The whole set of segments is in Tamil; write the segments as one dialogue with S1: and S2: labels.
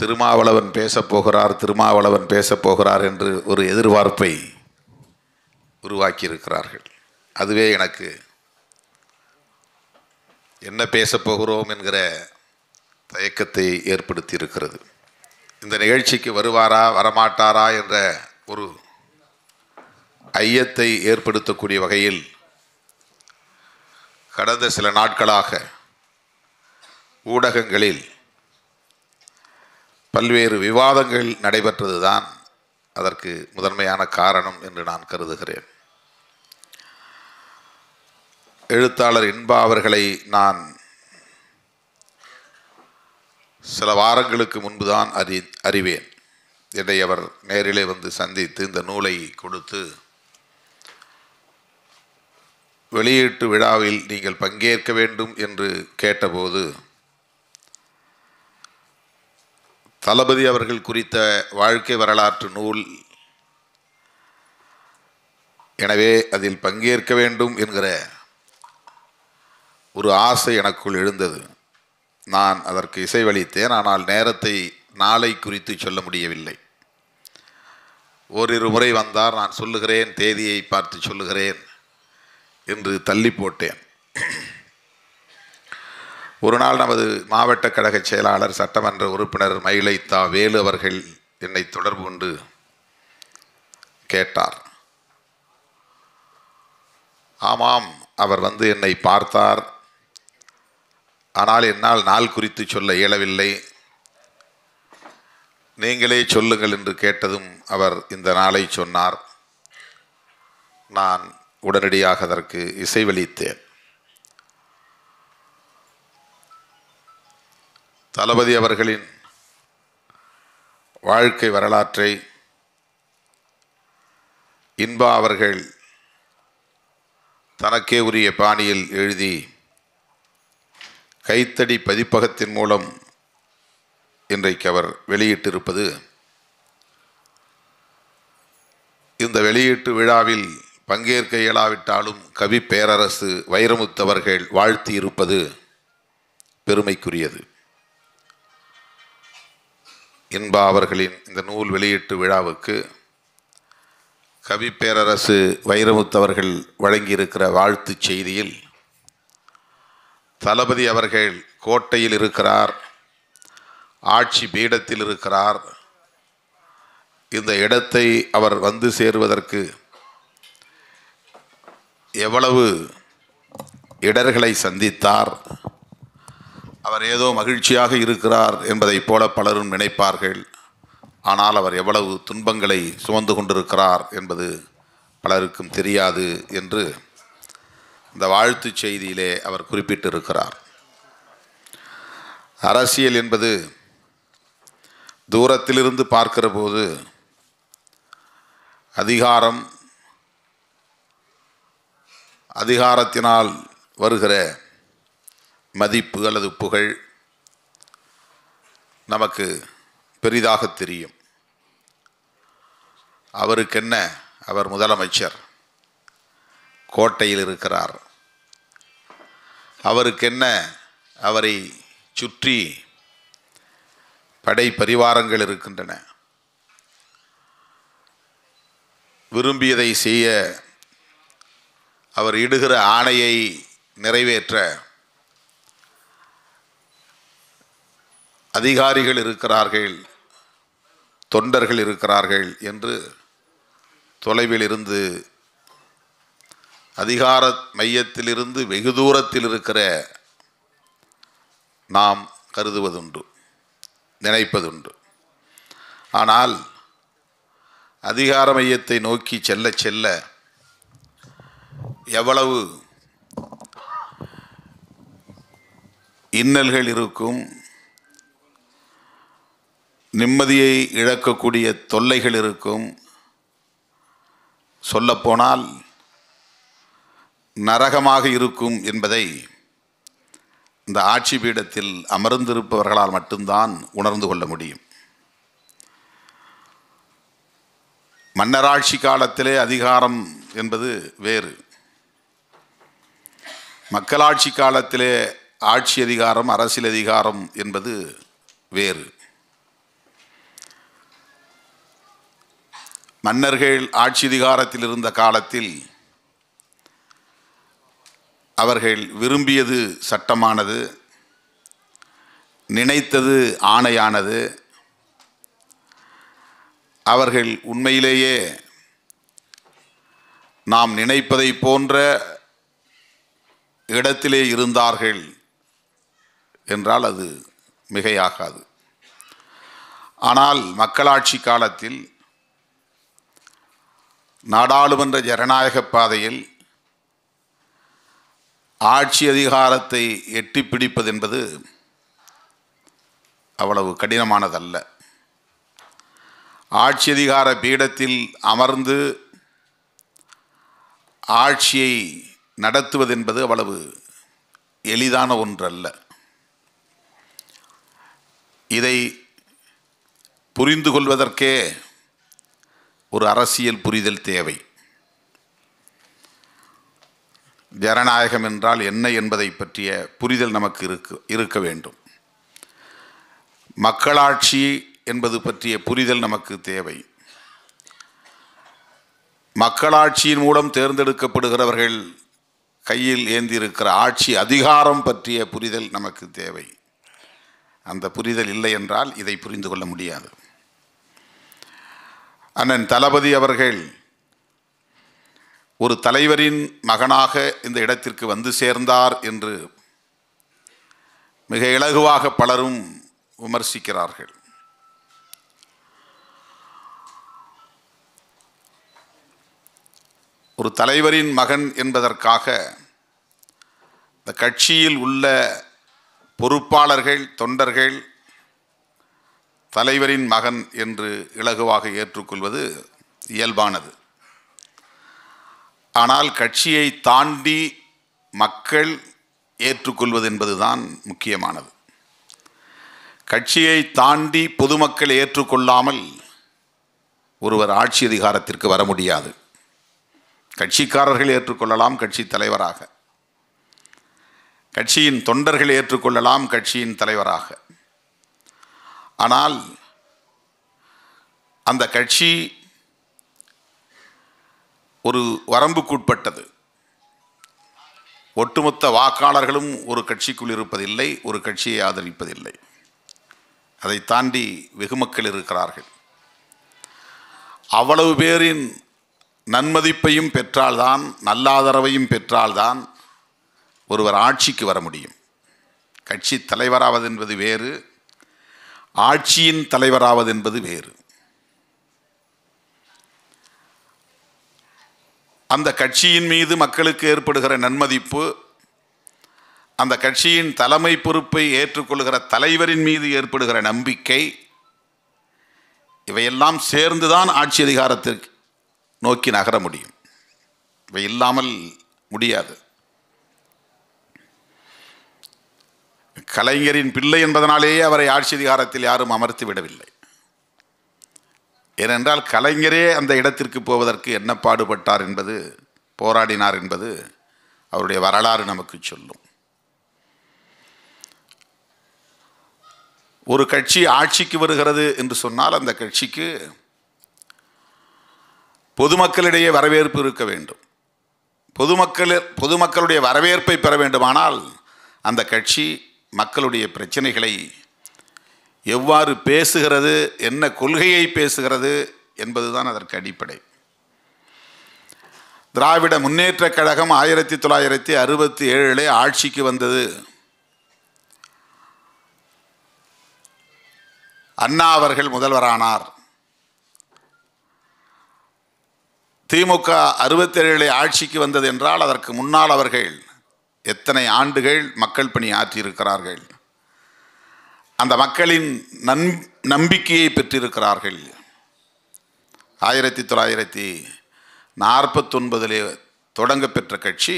S1: திருமாவளவன் பேசப்போகிறார் திருமாவளவன் பேசப்போகிறார் என்று ஒரு எதிர்பார்ப்பை உருவாக்கியிருக்கிறார்கள் அதுவே எனக்கு என்ன பேசப்போகிறோம் என்கிற தயக்கத்தை ஏற்படுத்தி இருக்கிறது இந்த நிகழ்ச்சிக்கு வருவாரா வரமாட்டாரா என்ற ஒரு ஐயத்தை ஏற்படுத்தக்கூடிய வகையில் கடந்த சில நாட்களாக ஊடகங்களில் பல்வேறு விவாதங்கள் நடைபெற்றது தான் அதற்கு முதன்மையான காரணம் என்று நான் கருதுகிறேன் எழுத்தாளர் இன்பா அவர்களை நான் சில வாரங்களுக்கு முன்புதான் அறி அறிவேன் என்னை அவர் நேரிலே வந்து சந்தித்து இந்த நூலை கொடுத்து வெளியீட்டு விழாவில் நீங்கள் பங்கேற்க வேண்டும் என்று கேட்டபோது தளபதி அவர்கள் குறித்த வாழ்க்கை வரலாற்று நூல் எனவே அதில் பங்கேற்க வேண்டும் என்கிற ஒரு ஆசை எனக்குள் எழுந்தது நான் அதற்கு இசைவழித்தேன் ஆனால் நேரத்தை நாளை குறித்து சொல்ல முடியவில்லை ஓரிரு முறை வந்தார் நான் சொல்லுகிறேன் தேதியை பார்த்து சொல்லுகிறேன் என்று தள்ளி போட்டேன் ஒரு நாள் நமது மாவட்ட கழக செயலாளர் சட்டமன்ற உறுப்பினர் மயிலைத்தா வேலு அவர்கள் என்னை தொடர்பு கொண்டு கேட்டார் ஆமாம் அவர் வந்து என்னை பார்த்தார் ஆனால் என்னால் நாள் குறித்து சொல்ல இயலவில்லை நீங்களே சொல்லுங்கள் என்று கேட்டதும் அவர் இந்த நாளை சொன்னார் நான் உடனடியாக அதற்கு இசைவளித்தேன் தளபதி அவர்களின் வாழ்க்கை வரலாற்றை இன்பா அவர்கள் தனக்கே உரிய பாணியில் எழுதி கைத்தடி பதிப்பகத்தின் மூலம் இன்றைக்கு அவர் வெளியிட்டிருப்பது இந்த வெளியீட்டு விழாவில் பங்கேற்க இயலாவிட்டாலும் கவி பேரரசு வைரமுத்தவர்கள் வாழ்த்தியிருப்பது பெருமைக்குரியது இன்பா அவர்களின் இந்த நூல் வெளியீட்டு விழாவுக்கு கவி பேரரசு வைரமுத்தவர்கள் வழங்கியிருக்கிற வாழ்த்துச் செய்தியில் தளபதி அவர்கள் கோட்டையில் இருக்கிறார் ஆட்சி பீடத்தில் இருக்கிறார் இந்த இடத்தை அவர் வந்து சேருவதற்கு எவ்வளவு இடர்களை சந்தித்தார் அவர் ஏதோ மகிழ்ச்சியாக இருக்கிறார் என்பதைப் போல பலரும் நினைப்பார்கள் ஆனால் அவர் எவ்வளவு துன்பங்களை சுமந்து கொண்டிருக்கிறார் என்பது பலருக்கும் தெரியாது என்று இந்த வாழ்த்துச் செய்தியிலே அவர் குறிப்பிட்டிருக்கிறார் அரசியல் என்பது தூரத்திலிருந்து பார்க்கிற போது அதிகாரம் அதிகாரத்தினால் வருகிற மதிப்பு அல்லது புகழ் நமக்கு பெரிதாக தெரியும் அவருக்கென்ன அவர் முதலமைச்சர் கோட்டையில் இருக்கிறார் அவருக்கென்ன அவரை சுற்றி படை பரிவாரங்கள் இருக்கின்றன விரும்பியதை செய்ய அவர் இடுகிற ஆணையை நிறைவேற்ற அதிகாரிகள் இருக்கிறார்கள் தொண்டர்கள் இருக்கிறார்கள் என்று தொலைவில் இருந்து அதிகார மையத்திலிருந்து வெகு தூரத்தில் இருக்கிற நாம் கருதுவதுண்டு நினைப்பதுண்டு ஆனால் அதிகார மையத்தை நோக்கி செல்ல செல்ல எவ்வளவு இன்னல்கள் இருக்கும் நிம்மதியை இழக்கக்கூடிய தொல்லைகள் இருக்கும் சொல்லப்போனால் நரகமாக இருக்கும் என்பதை இந்த ஆட்சி பீடத்தில் அமர்ந்திருப்பவர்களால் மட்டும்தான் உணர்ந்து கொள்ள முடியும் மன்னராட்சி காலத்திலே அதிகாரம் என்பது வேறு மக்களாட்சி காலத்திலே ஆட்சி அதிகாரம் அரசியல் அதிகாரம் என்பது வேறு மன்னர்கள் அதிகாரத்தில் இருந்த காலத்தில் அவர்கள் விரும்பியது சட்டமானது நினைத்தது ஆணையானது அவர்கள் உண்மையிலேயே நாம் நினைப்பதை போன்ற இடத்திலே இருந்தார்கள் என்றால் அது மிகையாகாது ஆனால் மக்களாட்சி காலத்தில் நாடாளுமன்ற ஜனநாயக பாதையில் ஆட்சி அதிகாரத்தை எட்டி பிடிப்பது என்பது அவ்வளவு கடினமானதல்ல ஆட்சி அதிகார பீடத்தில் அமர்ந்து ஆட்சியை நடத்துவதென்பது அவ்வளவு எளிதான ஒன்றல்ல இதை புரிந்து கொள்வதற்கே ஒரு அரசியல் புரிதல் தேவை ஜனநாயகம் என்றால் என்ன என்பதை பற்றிய புரிதல் நமக்கு இருக்கு இருக்க வேண்டும் மக்களாட்சி என்பது பற்றிய புரிதல் நமக்கு தேவை மக்களாட்சியின் மூலம் தேர்ந்தெடுக்கப்படுகிறவர்கள் கையில் ஏந்தியிருக்கிற ஆட்சி அதிகாரம் பற்றிய புரிதல் நமக்கு தேவை அந்த புரிதல் இல்லை என்றால் இதை புரிந்து கொள்ள முடியாது அண்ணன் தளபதி அவர்கள் ஒரு தலைவரின் மகனாக இந்த இடத்திற்கு வந்து சேர்ந்தார் என்று மிக இலகுவாக பலரும் விமர்சிக்கிறார்கள் ஒரு தலைவரின் மகன் என்பதற்காக இந்த கட்சியில் உள்ள பொறுப்பாளர்கள் தொண்டர்கள் தலைவரின் மகன் என்று இலகுவாக ஏற்றுக்கொள்வது இயல்பானது ஆனால் கட்சியை தாண்டி மக்கள் ஏற்றுக்கொள்வது என்பதுதான் முக்கியமானது கட்சியை தாண்டி பொதுமக்கள் ஏற்றுக்கொள்ளாமல் ஒருவர் ஆட்சி அதிகாரத்திற்கு வர முடியாது கட்சிக்காரர்கள் ஏற்றுக்கொள்ளலாம் கட்சி தலைவராக கட்சியின் தொண்டர்கள் ஏற்றுக்கொள்ளலாம் கட்சியின் தலைவராக ஆனால் அந்த கட்சி ஒரு வரம்புக்குட்பட்டது ஒட்டுமொத்த வாக்காளர்களும் ஒரு கட்சிக்குள் இருப்பதில்லை ஒரு கட்சியை ஆதரிப்பதில்லை அதை தாண்டி வெகு மக்கள் இருக்கிறார்கள் அவ்வளவு பேரின் நன்மதிப்பையும் பெற்றால்தான் நல்லாதரவையும் பெற்றால்தான் ஒருவர் ஆட்சிக்கு வர முடியும் கட்சி தலைவராவது என்பது வேறு ஆட்சியின் தலைவராவது என்பது வேறு அந்த கட்சியின் மீது மக்களுக்கு ஏற்படுகிற நன்மதிப்பு அந்த கட்சியின் தலைமை பொறுப்பை ஏற்றுக்கொள்கிற தலைவரின் மீது ஏற்படுகிற நம்பிக்கை இவையெல்லாம் சேர்ந்துதான் ஆட்சி அதிகாரத்திற்கு நோக்கி நகர முடியும் இவை இல்லாமல் முடியாது கலைஞரின் பிள்ளை என்பதனாலேயே அவரை ஆட்சி அதிகாரத்தில் யாரும் அமர்த்தி விடவில்லை ஏனென்றால் கலைஞரே அந்த இடத்திற்கு போவதற்கு என்ன பாடுபட்டார் என்பது போராடினார் என்பது அவருடைய வரலாறு நமக்கு சொல்லும் ஒரு கட்சி ஆட்சிக்கு வருகிறது என்று சொன்னால் அந்த கட்சிக்கு பொதுமக்களிடையே வரவேற்பு இருக்க வேண்டும் பொதுமக்கள் பொதுமக்களுடைய வரவேற்பை பெற வேண்டுமானால் அந்த கட்சி மக்களுடைய பிரச்சனைகளை எவ்வாறு பேசுகிறது என்ன கொள்கையை பேசுகிறது என்பது தான் அதற்கு அடிப்படை திராவிட முன்னேற்றக் கழகம் ஆயிரத்தி தொள்ளாயிரத்தி அறுபத்தி ஏழிலே ஆட்சிக்கு வந்தது அண்ணா அவர்கள் முதல்வரானார் திமுக அறுபத்தேழிலே ஆட்சிக்கு வந்தது என்றால் அதற்கு முன்னால் அவர்கள் எத்தனை ஆண்டுகள் மக்கள் பணி ஆற்றியிருக்கிறார்கள் அந்த மக்களின் நன் நம்பிக்கையை பெற்றிருக்கிறார்கள் ஆயிரத்தி தொள்ளாயிரத்தி நாற்பத்தொன்பதிலே தொடங்க பெற்ற கட்சி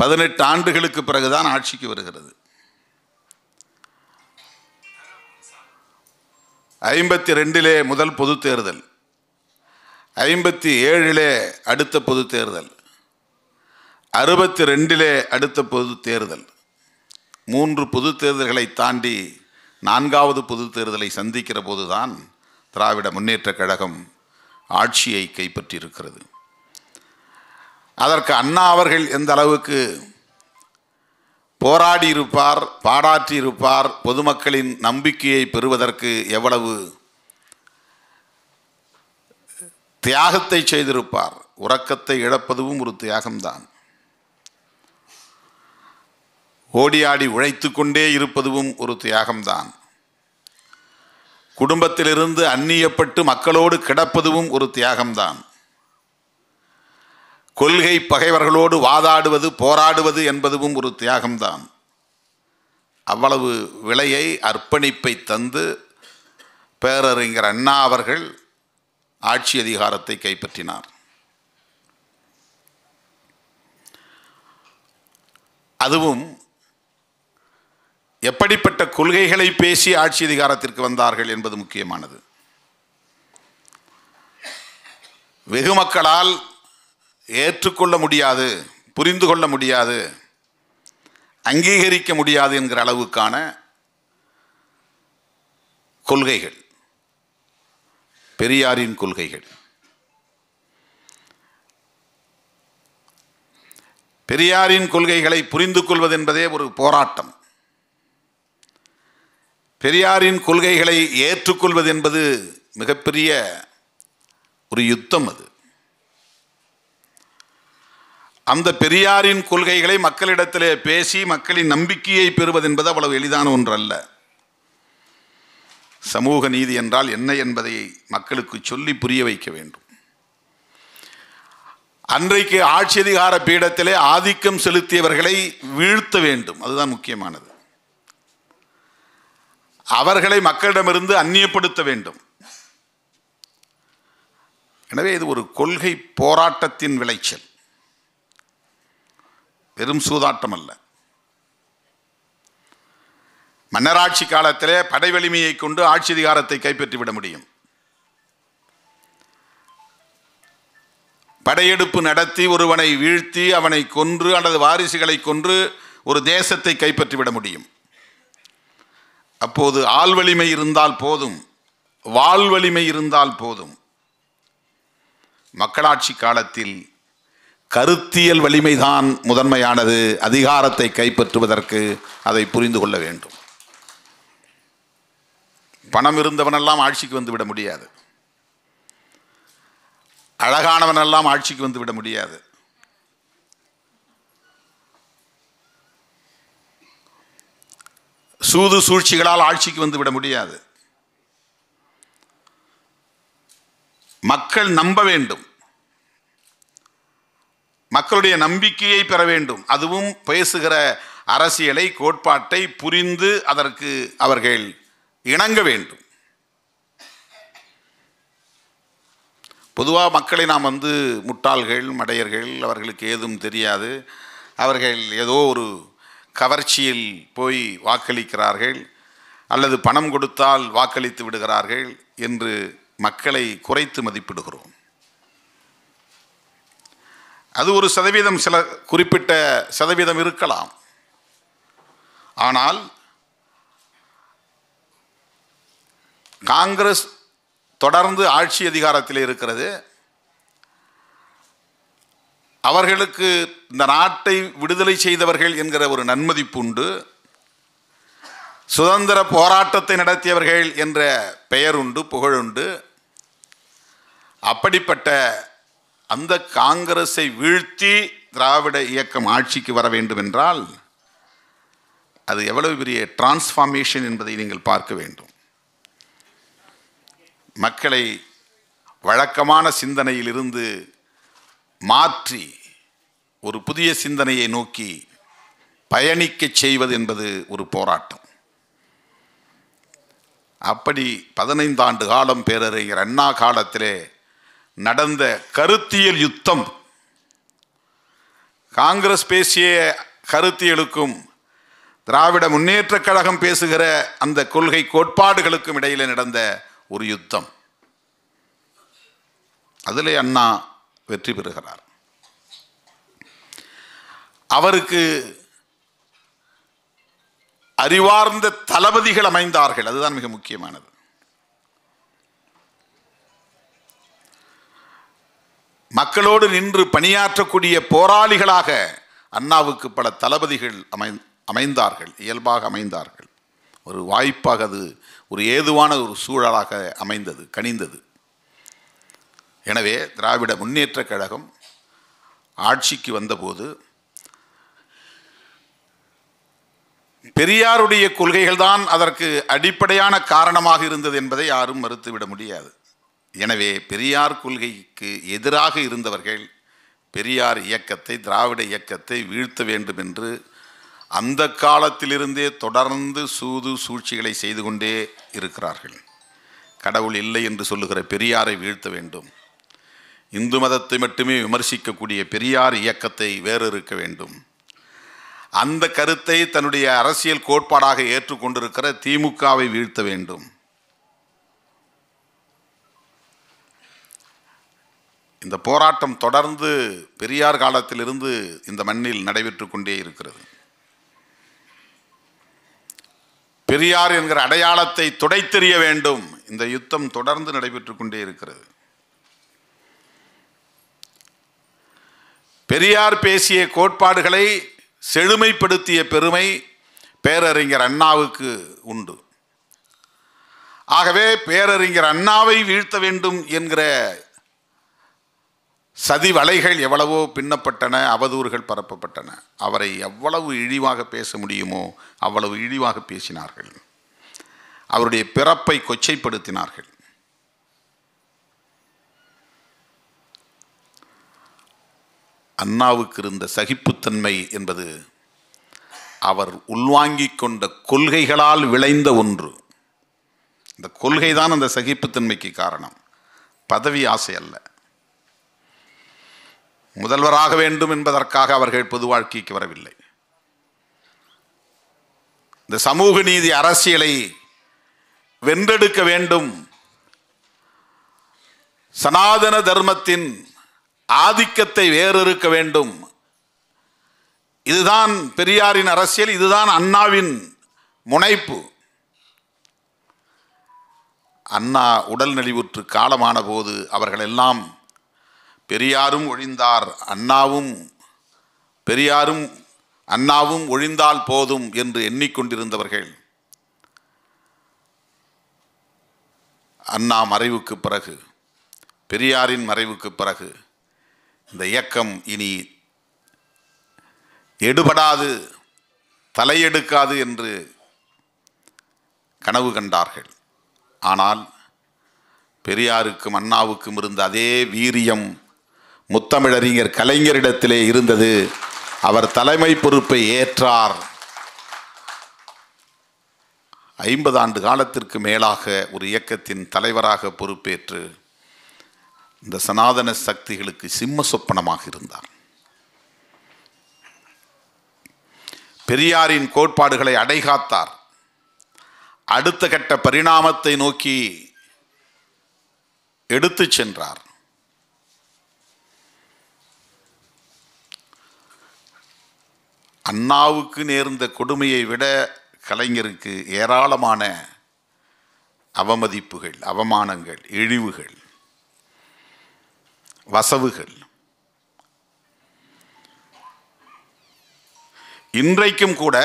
S1: பதினெட்டு ஆண்டுகளுக்கு பிறகுதான் ஆட்சிக்கு வருகிறது ஐம்பத்தி ரெண்டிலே முதல் பொது தேர்தல் ஐம்பத்தி ஏழிலே அடுத்த பொது தேர்தல் அறுபத்தி ரெண்டிலே அடுத்த பொது தேர்தல் மூன்று பொது தேர்தல்களை தாண்டி நான்காவது பொது தேர்தலை சந்திக்கிற போதுதான் திராவிட முன்னேற்ற கழகம் ஆட்சியை கைப்பற்றியிருக்கிறது அதற்கு அண்ணா அவர்கள் எந்த அளவுக்கு போராடி இருப்பார் பாடாற்றி இருப்பார் பொதுமக்களின் நம்பிக்கையை பெறுவதற்கு எவ்வளவு தியாகத்தை செய்திருப்பார் உறக்கத்தை இழப்பதும் ஒரு தியாகம்தான் ஓடியாடி உழைத்து கொண்டே இருப்பதுவும் ஒரு தியாகம்தான் குடும்பத்திலிருந்து அந்நியப்பட்டு மக்களோடு கிடப்பதுவும் ஒரு தியாகம்தான் கொள்கை பகைவர்களோடு வாதாடுவது போராடுவது என்பதுவும் ஒரு தியாகம்தான் அவ்வளவு விலையை அர்ப்பணிப்பை தந்து பேரறிஞர் அண்ணா அவர்கள் ஆட்சி அதிகாரத்தை கைப்பற்றினார் அதுவும் எப்படிப்பட்ட கொள்கைகளை பேசி ஆட்சி அதிகாரத்திற்கு வந்தார்கள் என்பது முக்கியமானது வெகு மக்களால் ஏற்றுக்கொள்ள முடியாது புரிந்து கொள்ள முடியாது அங்கீகரிக்க முடியாது என்கிற அளவுக்கான கொள்கைகள் பெரியாரின் கொள்கைகள் பெரியாரின் கொள்கைகளை புரிந்து கொள்வது என்பதே ஒரு போராட்டம் பெரியாரின் கொள்கைகளை ஏற்றுக்கொள்வது என்பது மிகப்பெரிய ஒரு யுத்தம் அது அந்த பெரியாரின் கொள்கைகளை மக்களிடத்திலே பேசி மக்களின் நம்பிக்கையை பெறுவது என்பது அவ்வளவு எளிதான ஒன்றல்ல சமூக நீதி என்றால் என்ன என்பதை மக்களுக்கு சொல்லி புரிய வைக்க வேண்டும் அன்றைக்கு ஆட்சி அதிகார பீடத்திலே ஆதிக்கம் செலுத்தியவர்களை வீழ்த்த வேண்டும் அதுதான் முக்கியமானது அவர்களை மக்களிடமிருந்து அந்நியப்படுத்த வேண்டும் எனவே இது ஒரு கொள்கை போராட்டத்தின் விளைச்சல் வெறும் சூதாட்டம் அல்ல மன்னராட்சி காலத்திலே படை வலிமையை கொண்டு ஆட்சி அதிகாரத்தை கைப்பற்றிவிட முடியும் படையெடுப்பு நடத்தி ஒருவனை வீழ்த்தி அவனை கொன்று அல்லது வாரிசுகளை கொன்று ஒரு தேசத்தை கைப்பற்றிவிட முடியும் அப்போது ஆள் வலிமை இருந்தால் போதும் வாழ் வலிமை இருந்தால் போதும் மக்களாட்சி காலத்தில் கருத்தியல் வலிமைதான் முதன்மையானது அதிகாரத்தை கைப்பற்றுவதற்கு அதை புரிந்து கொள்ள வேண்டும் பணம் இருந்தவனெல்லாம் ஆட்சிக்கு வந்துவிட முடியாது அழகானவனெல்லாம் ஆட்சிக்கு வந்துவிட முடியாது சூது சூழ்ச்சிகளால் ஆட்சிக்கு விட முடியாது மக்கள் நம்ப வேண்டும் மக்களுடைய நம்பிக்கையை பெற வேண்டும் அதுவும் பேசுகிற அரசியலை கோட்பாட்டை புரிந்து அதற்கு அவர்கள் இணங்க வேண்டும் பொதுவாக மக்களை நாம் வந்து முட்டாள்கள் மடையர்கள் அவர்களுக்கு ஏதும் தெரியாது அவர்கள் ஏதோ ஒரு கவர்ச்சியில் போய் வாக்களிக்கிறார்கள் அல்லது பணம் கொடுத்தால் வாக்களித்து விடுகிறார்கள் என்று மக்களை குறைத்து மதிப்பிடுகிறோம் அது ஒரு சதவீதம் சில குறிப்பிட்ட சதவீதம் இருக்கலாம் ஆனால் காங்கிரஸ் தொடர்ந்து ஆட்சி அதிகாரத்தில் இருக்கிறது அவர்களுக்கு இந்த நாட்டை விடுதலை செய்தவர்கள் என்கிற ஒரு நன்மதிப்பு உண்டு சுதந்திர போராட்டத்தை நடத்தியவர்கள் என்ற பெயர் உண்டு புகழுண்டு அப்படிப்பட்ட அந்த காங்கிரஸை வீழ்த்தி திராவிட இயக்கம் ஆட்சிக்கு வர வேண்டும் என்றால் அது எவ்வளவு பெரிய டிரான்ஸ்ஃபார்மேஷன் என்பதை நீங்கள் பார்க்க வேண்டும் மக்களை வழக்கமான சிந்தனையிலிருந்து மாற்றி ஒரு புதிய சிந்தனையை நோக்கி பயணிக்க செய்வது என்பது ஒரு போராட்டம் அப்படி பதினைந்து ஆண்டு காலம் பேரறிஞர் அண்ணா காலத்திலே நடந்த கருத்தியல் யுத்தம் காங்கிரஸ் பேசிய கருத்தியலுக்கும் திராவிட முன்னேற்றக் கழகம் பேசுகிற அந்த கொள்கை கோட்பாடுகளுக்கும் இடையில் நடந்த ஒரு யுத்தம் அதில் அண்ணா வெற்றி பெறுகிறார் அவருக்கு அறிவார்ந்த தளபதிகள் அமைந்தார்கள் அதுதான் மிக முக்கியமானது மக்களோடு நின்று பணியாற்றக்கூடிய போராளிகளாக அண்ணாவுக்கு பல தளபதிகள் அமை அமைந்தார்கள் இயல்பாக அமைந்தார்கள் ஒரு வாய்ப்பாக அது ஒரு ஏதுவான ஒரு சூழலாக அமைந்தது கணிந்தது எனவே திராவிட முன்னேற்றக் கழகம் ஆட்சிக்கு வந்தபோது பெரியாருடைய கொள்கைகள் தான் அதற்கு அடிப்படையான காரணமாக இருந்தது என்பதை யாரும் மறுத்துவிட முடியாது எனவே பெரியார் கொள்கைக்கு எதிராக இருந்தவர்கள் பெரியார் இயக்கத்தை திராவிட இயக்கத்தை வீழ்த்த வேண்டும் என்று அந்த காலத்திலிருந்தே தொடர்ந்து சூது சூழ்ச்சிகளை செய்து கொண்டே இருக்கிறார்கள் கடவுள் இல்லை என்று சொல்லுகிற பெரியாரை வீழ்த்த வேண்டும் இந்து மதத்தை மட்டுமே விமர்சிக்கக்கூடிய பெரியார் இயக்கத்தை வேறு இருக்க வேண்டும் அந்த கருத்தை தன்னுடைய அரசியல் கோட்பாடாக ஏற்றுக்கொண்டிருக்கிற திமுகவை வீழ்த்த வேண்டும் இந்த போராட்டம் தொடர்ந்து பெரியார் காலத்திலிருந்து இந்த மண்ணில் நடைபெற்று கொண்டே இருக்கிறது பெரியார் என்கிற அடையாளத்தை துடைத்தெறிய வேண்டும் இந்த யுத்தம் தொடர்ந்து நடைபெற்று கொண்டே இருக்கிறது பெரியார் பேசிய கோட்பாடுகளை செழுமைப்படுத்திய பெருமை பேரறிஞர் அண்ணாவுக்கு உண்டு ஆகவே பேரறிஞர் அண்ணாவை வீழ்த்த வேண்டும் என்கிற சதி வலைகள் எவ்வளவோ பின்னப்பட்டன அவதூறுகள் பரப்பப்பட்டன அவரை எவ்வளவு இழிவாக பேச முடியுமோ அவ்வளவு இழிவாக பேசினார்கள் அவருடைய பிறப்பை கொச்சைப்படுத்தினார்கள் அண்ணாவுக்கு இருந்த சகிப்புத்தன்மை என்பது அவர் உள்வாங்கி கொண்ட கொள்கைகளால் விளைந்த ஒன்று இந்த கொள்கை தான் அந்த சகிப்புத்தன்மைக்கு காரணம் பதவி ஆசை அல்ல முதல்வராக வேண்டும் என்பதற்காக அவர்கள் பொது வாழ்க்கைக்கு வரவில்லை இந்த சமூக நீதி அரசியலை வென்றெடுக்க வேண்டும் சனாதன தர்மத்தின் ஆதிக்கத்தை வேறிருக்க வேண்டும் இதுதான் பெரியாரின் அரசியல் இதுதான் அண்ணாவின் முனைப்பு அண்ணா உடல் நலிவுற்று காலமான போது அவர்களெல்லாம் பெரியாரும் ஒழிந்தார் அண்ணாவும் பெரியாரும் அண்ணாவும் ஒழிந்தால் போதும் என்று எண்ணிக்கொண்டிருந்தவர்கள் அண்ணா மறைவுக்கு பிறகு பெரியாரின் மறைவுக்கு பிறகு இந்த இயக்கம் இனி எடுபடாது தலையெடுக்காது என்று கனவு கண்டார்கள் ஆனால் பெரியாருக்கும் அண்ணாவுக்கும் இருந்த அதே வீரியம் முத்தமிழறிஞர் கலைஞரிடத்திலே இருந்தது அவர் தலைமை பொறுப்பை ஏற்றார் ஐம்பது ஆண்டு காலத்திற்கு மேலாக ஒரு இயக்கத்தின் தலைவராக பொறுப்பேற்று இந்த சனாதன சக்திகளுக்கு சிம்ம சொப்பனமாக இருந்தார் பெரியாரின் கோட்பாடுகளை அடைகாத்தார் அடுத்த கட்ட பரிணாமத்தை நோக்கி எடுத்து சென்றார் அண்ணாவுக்கு நேர்ந்த கொடுமையை விட கலைஞருக்கு ஏராளமான அவமதிப்புகள் அவமானங்கள் இழிவுகள் வசவுகள் இன்றைக்கும் கூட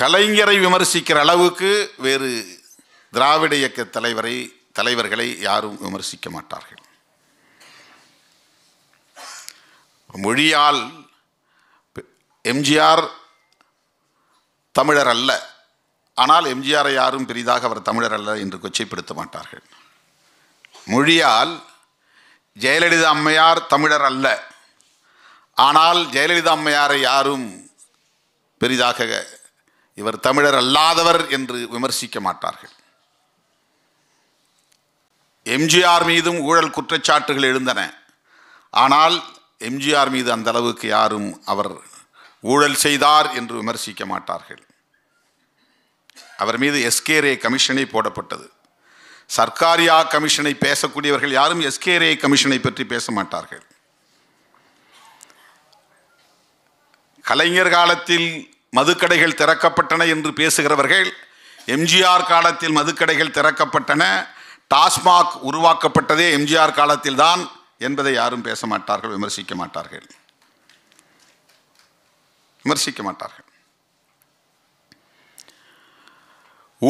S1: கலைஞரை விமர்சிக்கிற அளவுக்கு வேறு திராவிட இயக்க தலைவரை தலைவர்களை யாரும் விமர்சிக்க மாட்டார்கள் மொழியால் எம்ஜிஆர் தமிழர் அல்ல ஆனால் எம்ஜிஆரை யாரும் பெரிதாக அவர் தமிழர் அல்ல என்று கொச்சைப்படுத்த மாட்டார்கள் மொழியால் ஜெயலலிதா அம்மையார் தமிழர் அல்ல ஆனால் ஜெயலலிதா அம்மையாரை யாரும் பெரிதாக இவர் தமிழர் அல்லாதவர் என்று விமர்சிக்க மாட்டார்கள் எம்ஜிஆர் மீதும் ஊழல் குற்றச்சாட்டுகள் எழுந்தன ஆனால் எம்ஜிஆர் மீது அந்த அளவுக்கு யாரும் அவர் ஊழல் செய்தார் என்று விமர்சிக்க மாட்டார்கள் அவர் மீது எஸ்கேரே கமிஷனை போடப்பட்டது சர்க்காரியா கமிஷனை பேசக்கூடியவர்கள் யாரும் எஸ்கேரே கமிஷனை பற்றி பேச மாட்டார்கள் கலைஞர் காலத்தில் மதுக்கடைகள் திறக்கப்பட்டன என்று பேசுகிறவர்கள் எம்ஜிஆர் காலத்தில் மதுக்கடைகள் திறக்கப்பட்டன டாஸ்மாக் உருவாக்கப்பட்டதே எம்ஜிஆர் காலத்தில் தான் என்பதை யாரும் பேச மாட்டார்கள் விமர்சிக்க மாட்டார்கள் விமர்சிக்க மாட்டார்கள்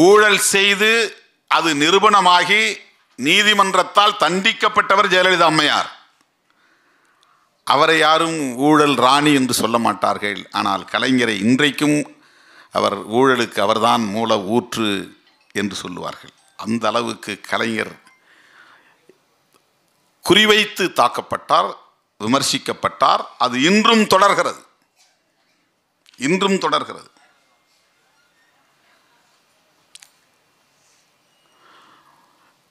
S1: ஊழல் செய்து அது நிரூபணமாகி நீதிமன்றத்தால் தண்டிக்கப்பட்டவர் ஜெயலலிதா அம்மையார் அவரை யாரும் ஊழல் ராணி என்று சொல்ல மாட்டார்கள் ஆனால் கலைஞரை இன்றைக்கும் அவர் ஊழலுக்கு அவர்தான் மூல ஊற்று என்று சொல்லுவார்கள் அந்த அளவுக்கு கலைஞர் குறிவைத்து தாக்கப்பட்டார் விமர்சிக்கப்பட்டார் அது இன்றும் தொடர்கிறது இன்றும் தொடர்கிறது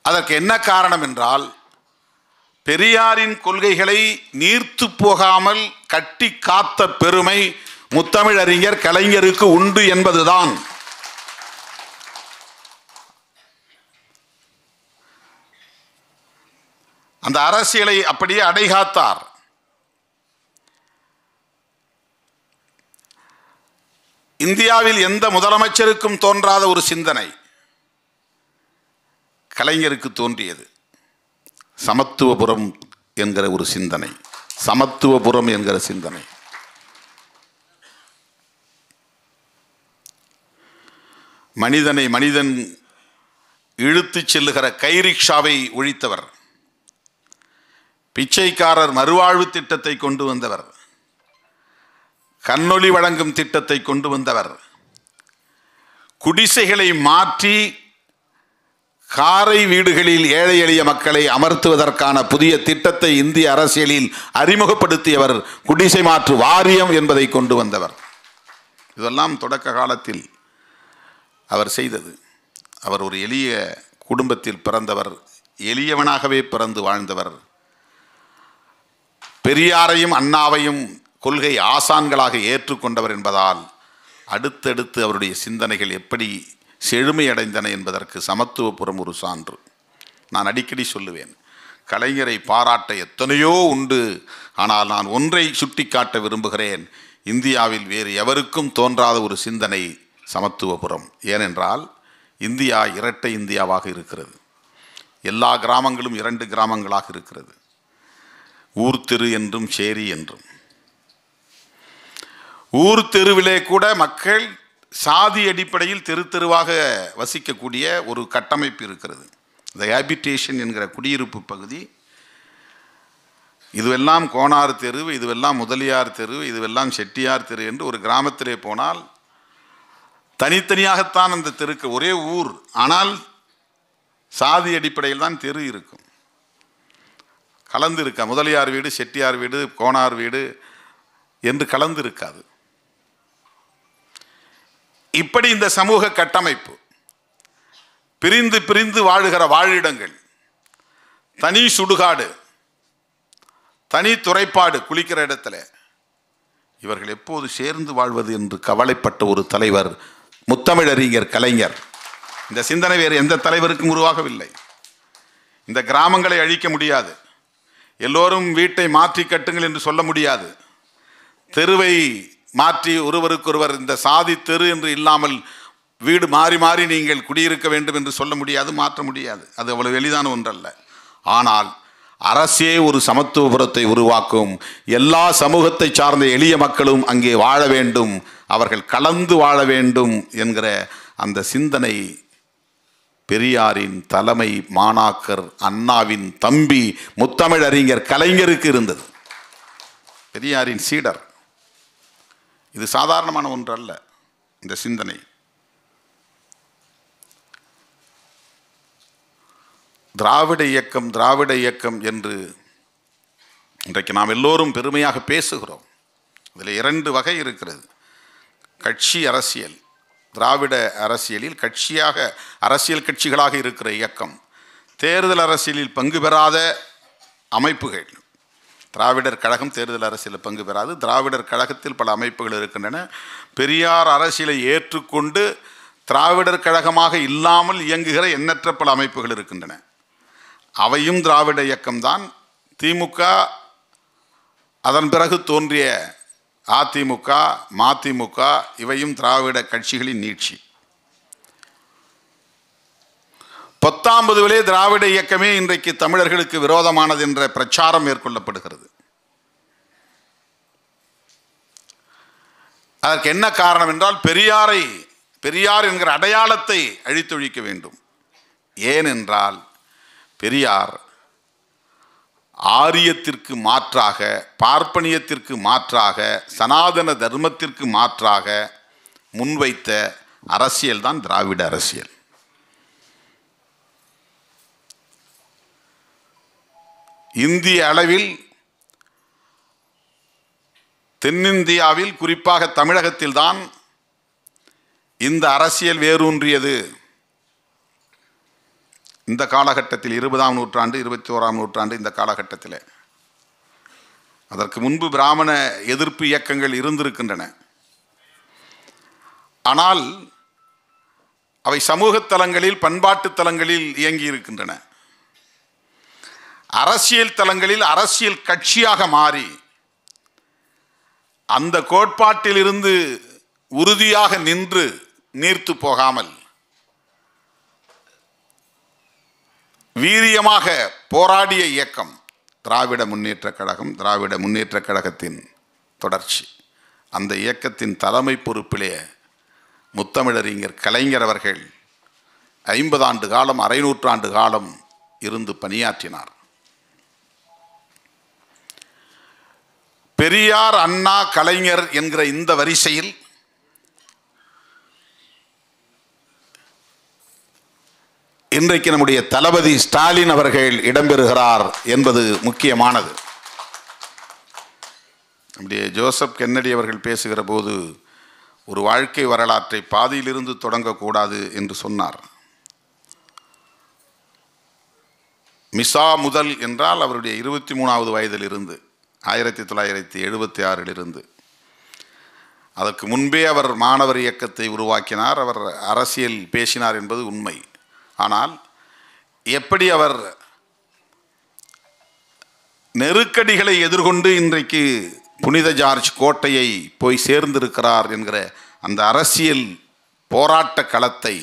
S1: அதற்கு என்ன காரணம் என்றால் பெரியாரின் கொள்கைகளை நீர்த்து போகாமல் கட்டி காத்த பெருமை முத்தமிழறிஞர் கலைஞருக்கு உண்டு என்பதுதான் அந்த அரசியலை அப்படியே அடைகாத்தார் இந்தியாவில் எந்த முதலமைச்சருக்கும் தோன்றாத ஒரு சிந்தனை கலைஞருக்கு தோன்றியது சமத்துவபுரம் என்கிற ஒரு சிந்தனை சமத்துவபுரம் என்கிற சிந்தனை மனிதனை மனிதன் இழுத்துச் செல்லுகிற கைரிக்ஷாவை ஒழித்தவர் பிச்சைக்காரர் மறுவாழ்வு திட்டத்தை கொண்டு வந்தவர் கண்ணொளி வழங்கும் திட்டத்தை கொண்டு வந்தவர் குடிசைகளை மாற்றி காரை வீடுகளில் ஏழை எளிய மக்களை அமர்த்துவதற்கான புதிய திட்டத்தை இந்திய அரசியலில் அறிமுகப்படுத்தியவர் குடிசை மாற்று வாரியம் என்பதை கொண்டு வந்தவர் இதெல்லாம் தொடக்க காலத்தில் அவர் செய்தது அவர் ஒரு எளிய குடும்பத்தில் பிறந்தவர் எளியவனாகவே பிறந்து வாழ்ந்தவர் பெரியாரையும் அண்ணாவையும் கொள்கை ஆசான்களாக ஏற்றுக்கொண்டவர் என்பதால் அடுத்தடுத்து அவருடைய சிந்தனைகள் எப்படி செழுமையடைந்தன என்பதற்கு சமத்துவபுரம் ஒரு சான்று நான் அடிக்கடி சொல்லுவேன் கலைஞரை பாராட்ட எத்தனையோ உண்டு ஆனால் நான் ஒன்றை சுட்டி காட்ட விரும்புகிறேன் இந்தியாவில் வேறு எவருக்கும் தோன்றாத ஒரு சிந்தனை சமத்துவபுரம் ஏனென்றால் இந்தியா இரட்டை இந்தியாவாக இருக்கிறது எல்லா கிராமங்களும் இரண்டு கிராமங்களாக இருக்கிறது ஊர் தெரு என்றும் சேரி என்றும் ஊர் தெருவிலே கூட மக்கள் சாதி அடிப்படையில் தெரு தெருவாக வசிக்கக்கூடிய ஒரு கட்டமைப்பு இருக்கிறது இந்த ஹேபிட்டேஷன் என்கிற குடியிருப்பு பகுதி இதுவெல்லாம் கோனார் தெரு இதுவெல்லாம் முதலியார் தெரு இதுவெல்லாம் செட்டியார் தெரு என்று ஒரு கிராமத்திலே போனால் தனித்தனியாகத்தான் அந்த தெருக்கு ஒரே ஊர் ஆனால் சாதி அடிப்படையில் தான் தெரு இருக்கும் கலந்து இருக்க முதலியார் வீடு செட்டியார் வீடு கோனார் வீடு என்று கலந்து இருக்காது இப்படி இந்த சமூக கட்டமைப்பு பிரிந்து பிரிந்து வாழுகிற வாழிடங்கள் தனி சுடுகாடு தனி துறைப்பாடு குளிக்கிற இடத்துல இவர்கள் எப்போது சேர்ந்து வாழ்வது என்று கவலைப்பட்ட ஒரு தலைவர் முத்தமிழறிஞர் கலைஞர் இந்த சிந்தனை வேறு எந்த தலைவருக்கும் உருவாகவில்லை இந்த கிராமங்களை அழிக்க முடியாது எல்லோரும் வீட்டை மாற்றி கட்டுங்கள் என்று சொல்ல முடியாது தெருவை மாற்றி ஒருவருக்கொருவர் இந்த சாதி தெரு என்று இல்லாமல் வீடு மாறி மாறி நீங்கள் குடியிருக்க வேண்டும் என்று சொல்ல முடியாது மாற்ற முடியாது அது அவ்வளவு எளிதான ஒன்றல்ல ஆனால் அரசே ஒரு சமத்துவபுரத்தை உருவாக்கும் எல்லா சமூகத்தை சார்ந்த எளிய மக்களும் அங்கே வாழ வேண்டும் அவர்கள் கலந்து வாழ வேண்டும் என்கிற அந்த சிந்தனை பெரியாரின் தலைமை மாணாக்கர் அண்ணாவின் தம்பி முத்தமிழறிஞர் கலைஞருக்கு இருந்தது பெரியாரின் சீடர் இது சாதாரணமான ஒன்று அல்ல இந்த சிந்தனை திராவிட இயக்கம் திராவிட இயக்கம் என்று இன்றைக்கு நாம் எல்லோரும் பெருமையாக பேசுகிறோம் இதில் இரண்டு வகை இருக்கிறது கட்சி அரசியல் திராவிட அரசியலில் கட்சியாக அரசியல் கட்சிகளாக இருக்கிற இயக்கம் தேர்தல் அரசியலில் பங்கு பெறாத அமைப்புகள் திராவிடர் கழகம் தேர்தல் அரசியலில் பங்கு பெறாது திராவிடர் கழகத்தில் பல அமைப்புகள் இருக்கின்றன பெரியார் அரசியலை ஏற்றுக்கொண்டு திராவிடர் கழகமாக இல்லாமல் இயங்குகிற எண்ணற்ற பல அமைப்புகள் இருக்கின்றன அவையும் திராவிட இயக்கம்தான் திமுக அதன் பிறகு தோன்றிய அதிமுக மதிமுக இவையும் திராவிட கட்சிகளின் நீட்சி பத்தாம்பதுவிலே திராவிட இயக்கமே இன்றைக்கு தமிழர்களுக்கு விரோதமானது என்ற பிரச்சாரம் மேற்கொள்ளப்படுகிறது அதற்கு என்ன காரணம் என்றால் பெரியாரை பெரியார் என்கிற அடையாளத்தை அழித்தொழிக்க வேண்டும் ஏனென்றால் பெரியார் ஆரியத்திற்கு மாற்றாக பார்ப்பனியத்திற்கு மாற்றாக சனாதன தர்மத்திற்கு மாற்றாக முன்வைத்த அரசியல்தான் திராவிட அரசியல் இந்திய அளவில் தென்னிந்தியாவில் குறிப்பாக தமிழகத்தில்தான் இந்த அரசியல் வேரூன்றியது இந்த காலகட்டத்தில் இருபதாம் நூற்றாண்டு இருபத்தி ஓராம் நூற்றாண்டு இந்த காலகட்டத்தில் அதற்கு முன்பு பிராமண எதிர்ப்பு இயக்கங்கள் இருந்திருக்கின்றன ஆனால் அவை சமூக தலங்களில் பண்பாட்டு தலங்களில் இயங்கி இருக்கின்றன அரசியல் தளங்களில் அரசியல் கட்சியாக மாறி அந்த கோட்பாட்டிலிருந்து உறுதியாக நின்று நீர்த்து போகாமல் வீரியமாக போராடிய இயக்கம் திராவிட முன்னேற்றக் கழகம் திராவிட முன்னேற்றக் கழகத்தின் தொடர்ச்சி அந்த இயக்கத்தின் தலைமை பொறுப்பிலே முத்தமிழறிஞர் கலைஞர் அவர்கள் ஐம்பது ஆண்டு காலம் அரை நூற்றாண்டு காலம் இருந்து பணியாற்றினார் பெரியார் அண்ணா கலைஞர் என்கிற இந்த வரிசையில் இன்றைக்கு நம்முடைய தளபதி ஸ்டாலின் அவர்கள் இடம்பெறுகிறார் என்பது முக்கியமானது நம்முடைய ஜோசப் கென்னடி அவர்கள் பேசுகிற போது ஒரு வாழ்க்கை வரலாற்றை பாதியிலிருந்து தொடங்கக்கூடாது என்று சொன்னார் மிசா முதல் என்றால் அவருடைய இருபத்தி மூணாவது வயதிலிருந்து ஆயிரத்தி தொள்ளாயிரத்தி எழுபத்தி ஆறிலிருந்து அதற்கு முன்பே அவர் மாணவர் இயக்கத்தை உருவாக்கினார் அவர் அரசியல் பேசினார் என்பது உண்மை ஆனால் எப்படி அவர் நெருக்கடிகளை எதிர்கொண்டு இன்றைக்கு புனித ஜார்ஜ் கோட்டையை போய் சேர்ந்திருக்கிறார் என்கிற அந்த அரசியல் போராட்ட களத்தை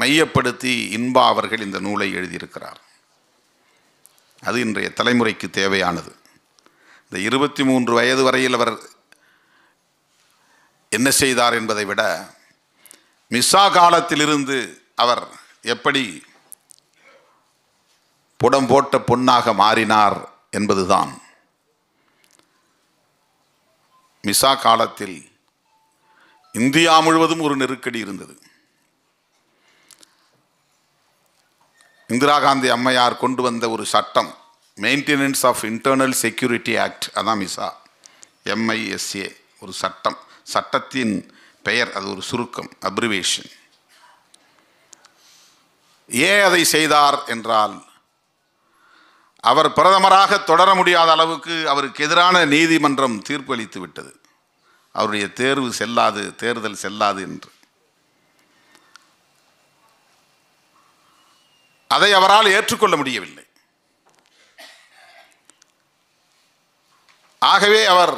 S1: மையப்படுத்தி இன்பா அவர்கள் இந்த நூலை எழுதியிருக்கிறார் அது இன்றைய தலைமுறைக்கு தேவையானது இந்த இருபத்தி மூன்று வயது வரையில் அவர் என்ன செய்தார் என்பதை விட மிஸ்ஸா காலத்திலிருந்து அவர் எப்படி புடம் போட்ட பொன்னாக மாறினார் என்பதுதான் மிசா காலத்தில் இந்தியா முழுவதும் ஒரு நெருக்கடி இருந்தது இந்திரா காந்தி அம்மையார் கொண்டு வந்த ஒரு சட்டம் maintenance of internal security act அதான் மிஸ்ஸா எம்ஐஎஸ்ஏ ஒரு சட்டம் சட்டத்தின் பெயர் அது ஒரு சுருக்கம் அப்ரிவேஷன் ஏன் அதை செய்தார் என்றால் அவர் பிரதமராக தொடர முடியாத அளவுக்கு அவருக்கு எதிரான நீதிமன்றம் அளித்து விட்டது அவருடைய தேர்வு செல்லாது தேர்தல் செல்லாது என்று அதை அவரால் ஏற்றுக்கொள்ள முடியவில்லை ஆகவே அவர்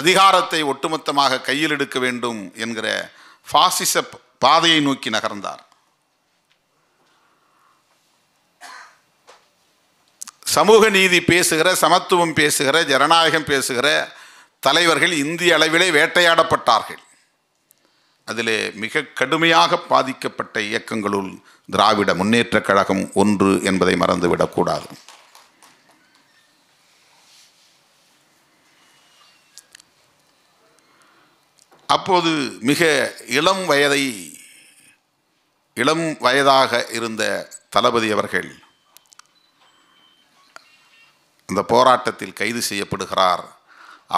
S1: அதிகாரத்தை ஒட்டுமொத்தமாக கையில் எடுக்க வேண்டும் என்கிற பாசிச பாதையை நோக்கி நகர்ந்தார் சமூக நீதி பேசுகிற சமத்துவம் பேசுகிற ஜனநாயகம் பேசுகிற தலைவர்கள் இந்திய அளவிலே வேட்டையாடப்பட்டார்கள் அதிலே மிக கடுமையாக பாதிக்கப்பட்ட இயக்கங்களுள் திராவிட முன்னேற்றக் கழகம் ஒன்று என்பதை மறந்துவிடக்கூடாது அப்போது மிக இளம் வயதை இளம் வயதாக இருந்த தளபதி அவர்கள் அந்த போராட்டத்தில் கைது செய்யப்படுகிறார்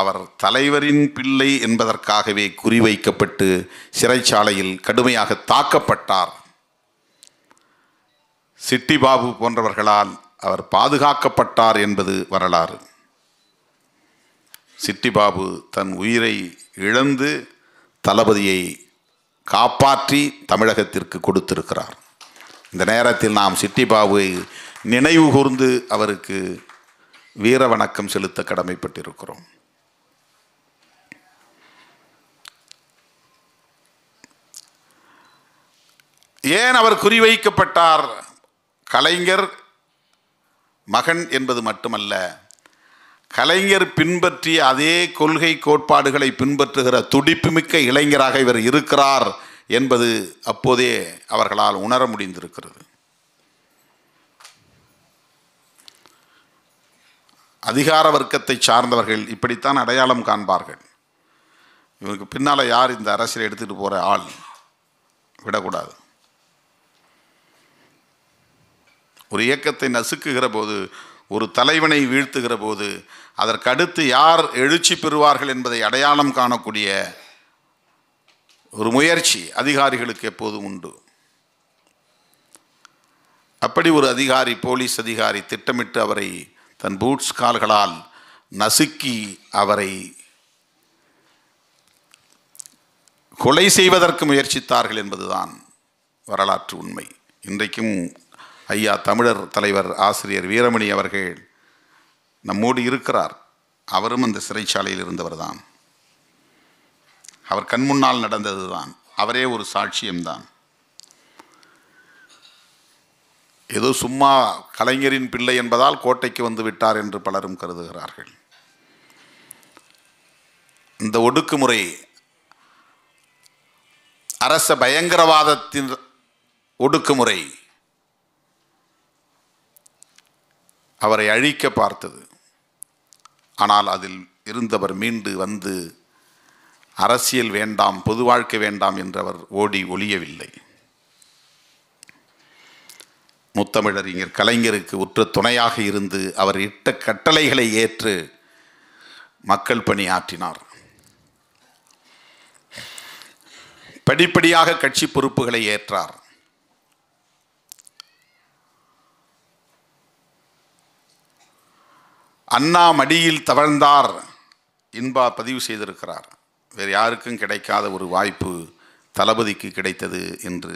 S1: அவர் தலைவரின் பிள்ளை என்பதற்காகவே குறிவைக்கப்பட்டு சிறைச்சாலையில் கடுமையாக தாக்கப்பட்டார் சிட்டிபாபு போன்றவர்களால் அவர் பாதுகாக்கப்பட்டார் என்பது வரலாறு சிட்டிபாபு தன் உயிரை இழந்து தளபதியை காப்பாற்றி தமிழகத்திற்கு கொடுத்திருக்கிறார் இந்த நேரத்தில் நாம் சிட்டிபாபுவை நினைவு கூர்ந்து அவருக்கு வீர வணக்கம் செலுத்த கடமைப்பட்டிருக்கிறோம் ஏன் அவர் குறிவைக்கப்பட்டார் கலைஞர் மகன் என்பது மட்டுமல்ல கலைஞர் பின்பற்றிய அதே கொள்கை கோட்பாடுகளை பின்பற்றுகிற துடிப்புமிக்க இளைஞராக இவர் இருக்கிறார் என்பது அப்போதே அவர்களால் உணர முடிந்திருக்கிறது அதிகார வர்க்கத்தை சார்ந்தவர்கள் இப்படித்தான் அடையாளம் காண்பார்கள் இவருக்கு பின்னால் யார் இந்த அரசியல் எடுத்துகிட்டு போகிற ஆள் விடக்கூடாது ஒரு இயக்கத்தை நசுக்குகிற போது ஒரு தலைவனை வீழ்த்துகிற போது அதற்கடுத்து யார் எழுச்சி பெறுவார்கள் என்பதை அடையாளம் காணக்கூடிய ஒரு முயற்சி அதிகாரிகளுக்கு எப்போதும் உண்டு அப்படி ஒரு அதிகாரி போலீஸ் அதிகாரி திட்டமிட்டு அவரை தன் பூட்ஸ் கால்களால் நசுக்கி அவரை கொலை செய்வதற்கு முயற்சித்தார்கள் என்பதுதான் வரலாற்று உண்மை இன்றைக்கும் ஐயா தமிழர் தலைவர் ஆசிரியர் வீரமணி அவர்கள் நம்மோடு இருக்கிறார் அவரும் அந்த சிறைச்சாலையில் இருந்தவர் தான் அவர் கண்முன்னால் நடந்தது தான் அவரே ஒரு சாட்சியம்தான் ஏதோ சும்மா கலைஞரின் பிள்ளை என்பதால் கோட்டைக்கு வந்து விட்டார் என்று பலரும் கருதுகிறார்கள் இந்த ஒடுக்குமுறை அரச பயங்கரவாதத்தின் ஒடுக்குமுறை அவரை அழிக்க பார்த்தது ஆனால் அதில் இருந்தவர் மீண்டு வந்து அரசியல் வேண்டாம் பொது வாழ்க்கை வேண்டாம் என்றவர் ஓடி ஒளியவில்லை முத்தமிழறிஞர் கலைஞருக்கு உற்ற துணையாக இருந்து அவர் இட்ட கட்டளைகளை ஏற்று மக்கள் பணி ஆற்றினார் படிப்படியாக கட்சி பொறுப்புகளை ஏற்றார் அண்ணா மடியில் தவழ்ந்தார் இன்பா பதிவு செய்திருக்கிறார் வேறு யாருக்கும் கிடைக்காத ஒரு வாய்ப்பு தளபதிக்கு கிடைத்தது என்று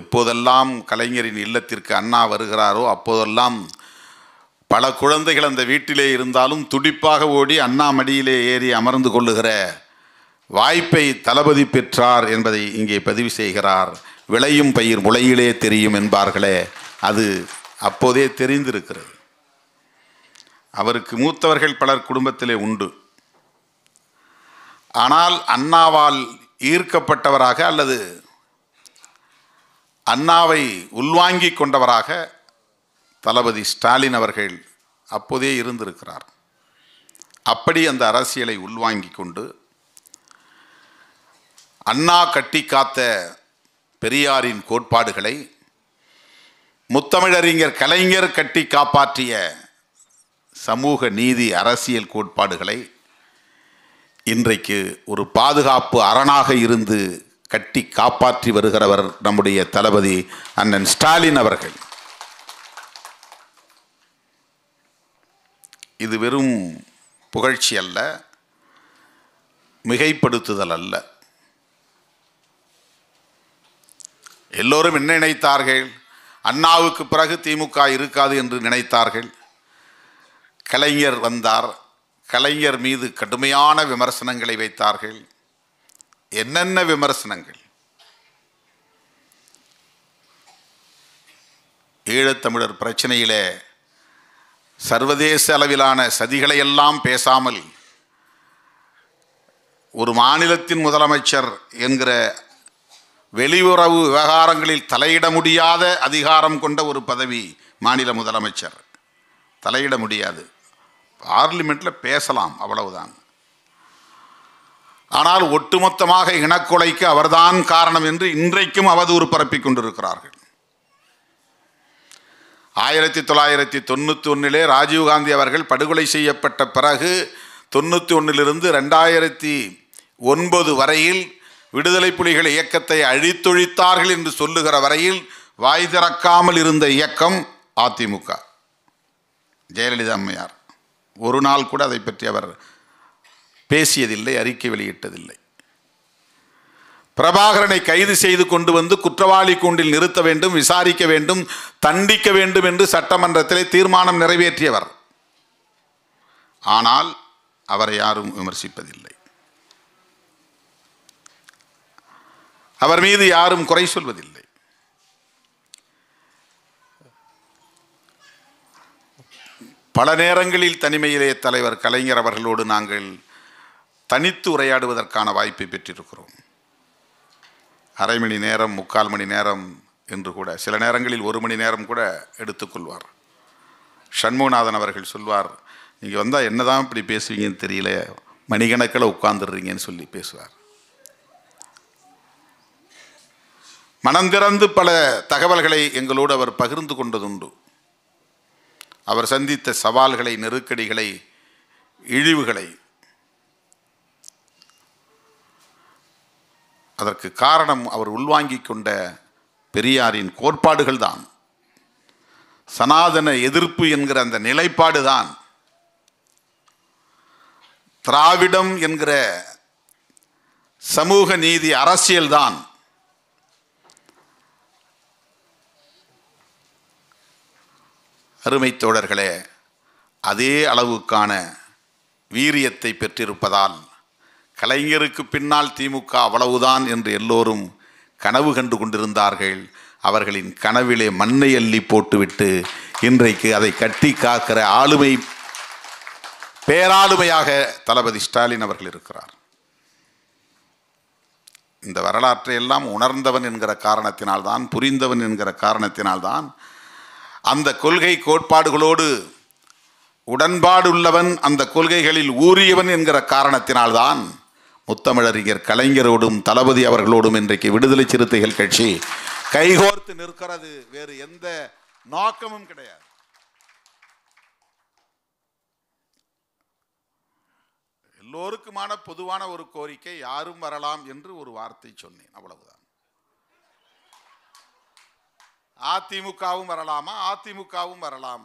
S1: எப்போதெல்லாம் கலைஞரின் இல்லத்திற்கு அண்ணா வருகிறாரோ அப்போதெல்லாம் பல குழந்தைகள் அந்த வீட்டிலே இருந்தாலும் துடிப்பாக ஓடி அண்ணா மடியிலே ஏறி அமர்ந்து கொள்ளுகிற வாய்ப்பை தளபதி பெற்றார் என்பதை இங்கே பதிவு செய்கிறார் விளையும் பயிர் முளையிலே தெரியும் என்பார்களே அது அப்போதே தெரிந்திருக்கிறது அவருக்கு மூத்தவர்கள் பலர் குடும்பத்திலே உண்டு ஆனால் அண்ணாவால் ஈர்க்கப்பட்டவராக அல்லது அண்ணாவை உள்வாங்கி கொண்டவராக தளபதி ஸ்டாலின் அவர்கள் அப்போதே இருந்திருக்கிறார் அப்படி அந்த அரசியலை உள்வாங்கி கொண்டு அண்ணா கட்டி காத்த பெரியாரின் கோட்பாடுகளை முத்தமிழறிஞர் கலைஞர் கட்டி காப்பாற்றிய சமூக நீதி அரசியல் கோட்பாடுகளை இன்றைக்கு ஒரு பாதுகாப்பு அரணாக இருந்து கட்டி காப்பாற்றி வருகிறவர் நம்முடைய தளபதி அண்ணன் ஸ்டாலின் அவர்கள் இது வெறும் புகழ்ச்சி அல்ல மிகைப்படுத்துதல் அல்ல எல்லோரும் என்ன நினைத்தார்கள் அண்ணாவுக்கு பிறகு திமுக இருக்காது என்று நினைத்தார்கள் கலைஞர் வந்தார் கலைஞர் மீது கடுமையான விமர்சனங்களை வைத்தார்கள் என்னென்ன விமர்சனங்கள் ஈழத்தமிழர் பிரச்சனையிலே சர்வதேச அளவிலான சதிகளை எல்லாம் பேசாமல் ஒரு மாநிலத்தின் முதலமைச்சர் என்கிற வெளியுறவு விவகாரங்களில் தலையிட முடியாத அதிகாரம் கொண்ட ஒரு பதவி மாநில முதலமைச்சர் தலையிட முடியாது பார்லிமெண்ட்டில் பேசலாம் அவ்வளவுதான் ஆனால் ஒட்டுமொத்தமாக இனக்கொலைக்கு அவர்தான் காரணம் என்று இன்றைக்கும் அவதூறு பரப்பி கொண்டிருக்கிறார்கள் ஆயிரத்தி தொள்ளாயிரத்தி தொண்ணூற்றி ஒன்றிலே ராஜீவ்காந்தி அவர்கள் படுகொலை செய்யப்பட்ட பிறகு தொண்ணூற்றி ஒன்றிலிருந்து ரெண்டாயிரத்தி ஒன்பது வரையில் விடுதலை புலிகள் இயக்கத்தை அழித்தொழித்தார்கள் என்று சொல்லுகிற வரையில் வாய் திறக்காமல் இருந்த இயக்கம் அதிமுக ஜெயலலிதா அம்மையார் ஒரு நாள் கூட அதை பற்றி அவர் பேசியதில்லை அறிக்கை வெளியிட்டதில்லை பிரபாகரனை கைது செய்து கொண்டு வந்து குற்றவாளி கூண்டில் நிறுத்த வேண்டும் விசாரிக்க வேண்டும் தண்டிக்க வேண்டும் என்று சட்டமன்றத்திலே தீர்மானம் நிறைவேற்றியவர் ஆனால் அவரை யாரும் விமர்சிப்பதில்லை அவர் மீது யாரும் குறை சொல்வதில்லை பல நேரங்களில் தனிமையிலே தலைவர் கலைஞர் அவர்களோடு நாங்கள் தனித்து உரையாடுவதற்கான வாய்ப்பை பெற்றிருக்கிறோம் அரை மணி நேரம் முக்கால் மணி நேரம் என்று கூட சில நேரங்களில் ஒரு மணி நேரம் கூட எடுத்துக்கொள்வார் சண்முகநாதன் அவர்கள் சொல்வார் நீங்கள் வந்தால் என்ன தான் இப்படி பேசுவீங்கன்னு தெரியல மணிக்கணக்கில் உட்கார்ந்துடுறீங்கன்னு சொல்லி பேசுவார் மனம் திறந்து பல தகவல்களை எங்களோடு அவர் பகிர்ந்து கொண்டதுண்டு அவர் சந்தித்த சவால்களை நெருக்கடிகளை இழிவுகளை அதற்கு காரணம் அவர் உள்வாங்கி கொண்ட பெரியாரின் கோட்பாடுகள் தான் சனாதன எதிர்ப்பு என்கிற அந்த நிலைப்பாடு தான் திராவிடம் என்கிற சமூக நீதி அரசியல்தான் அருமை தோழர்களே அதே அளவுக்கான வீரியத்தை பெற்றிருப்பதால் கலைஞருக்கு பின்னால் திமுக அவ்வளவுதான் என்று எல்லோரும் கனவு கண்டு கொண்டிருந்தார்கள் அவர்களின் கனவிலே மண்ணை அள்ளி போட்டுவிட்டு இன்றைக்கு அதை கட்டி காக்கிற ஆளுமை பேராளுமையாக தளபதி ஸ்டாலின் அவர்கள் இருக்கிறார் இந்த வரலாற்றை எல்லாம் உணர்ந்தவன் என்கிற காரணத்தினால்தான் புரிந்தவன் என்கிற காரணத்தினால்தான் அந்த கொள்கை கோட்பாடுகளோடு உடன்பாடுள்ளவன் அந்த கொள்கைகளில் ஊறியவன் என்கிற காரணத்தினால்தான் முத்தமிழறிஞர் கலைஞரோடும் தளபதி அவர்களோடும் இன்றைக்கு விடுதலை சிறுத்தைகள் கட்சி கைகோர்த்து நிற்கிறது வேறு எந்த நோக்கமும் கிடையாது எல்லோருக்குமான பொதுவான ஒரு கோரிக்கை யாரும் வரலாம் என்று ஒரு வார்த்தை சொன்னேன் அவ்வளவுதான் அதிமுகவும் வரலாமா அதிமுகவும் வரலாம்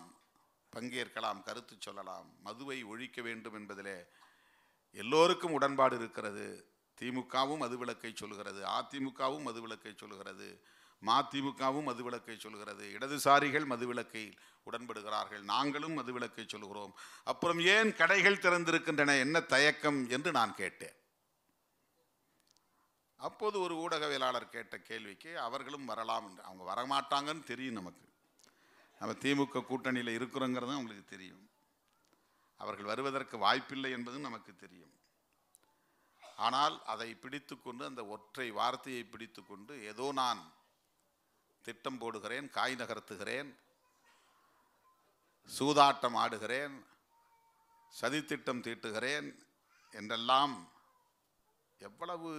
S1: பங்கேற்கலாம் கருத்து சொல்லலாம் மதுவை ஒழிக்க வேண்டும் என்பதிலே எல்லோருக்கும் உடன்பாடு இருக்கிறது திமுகவும் மதுவிலக்கை சொல்கிறது அதிமுகவும் மதுவிலக்கை சொல்கிறது மதிமுகவும் மதுவிலக்கை சொல்கிறது இடதுசாரிகள் மதுவிலக்கை உடன்படுகிறார்கள் நாங்களும் மதுவிலக்கை சொல்கிறோம் அப்புறம் ஏன் கடைகள் திறந்திருக்கின்றன என்ன தயக்கம் என்று நான் கேட்டேன் அப்போது ஒரு ஊடகவியலாளர் கேட்ட கேள்விக்கு அவர்களும் வரலாம் என்று அவங்க வரமாட்டாங்கன்னு தெரியும் நமக்கு நம்ம திமுக கூட்டணியில் இருக்கிறோங்கிறது அவங்களுக்கு தெரியும் அவர்கள் வருவதற்கு வாய்ப்பில்லை என்பதும் நமக்கு தெரியும் ஆனால் அதை பிடித்து கொண்டு அந்த ஒற்றை வார்த்தையை பிடித்து கொண்டு ஏதோ நான் திட்டம் போடுகிறேன் காய் நகர்த்துகிறேன் சூதாட்டம் ஆடுகிறேன் சதித்திட்டம் தீட்டுகிறேன் என்றெல்லாம் எவ்வளவு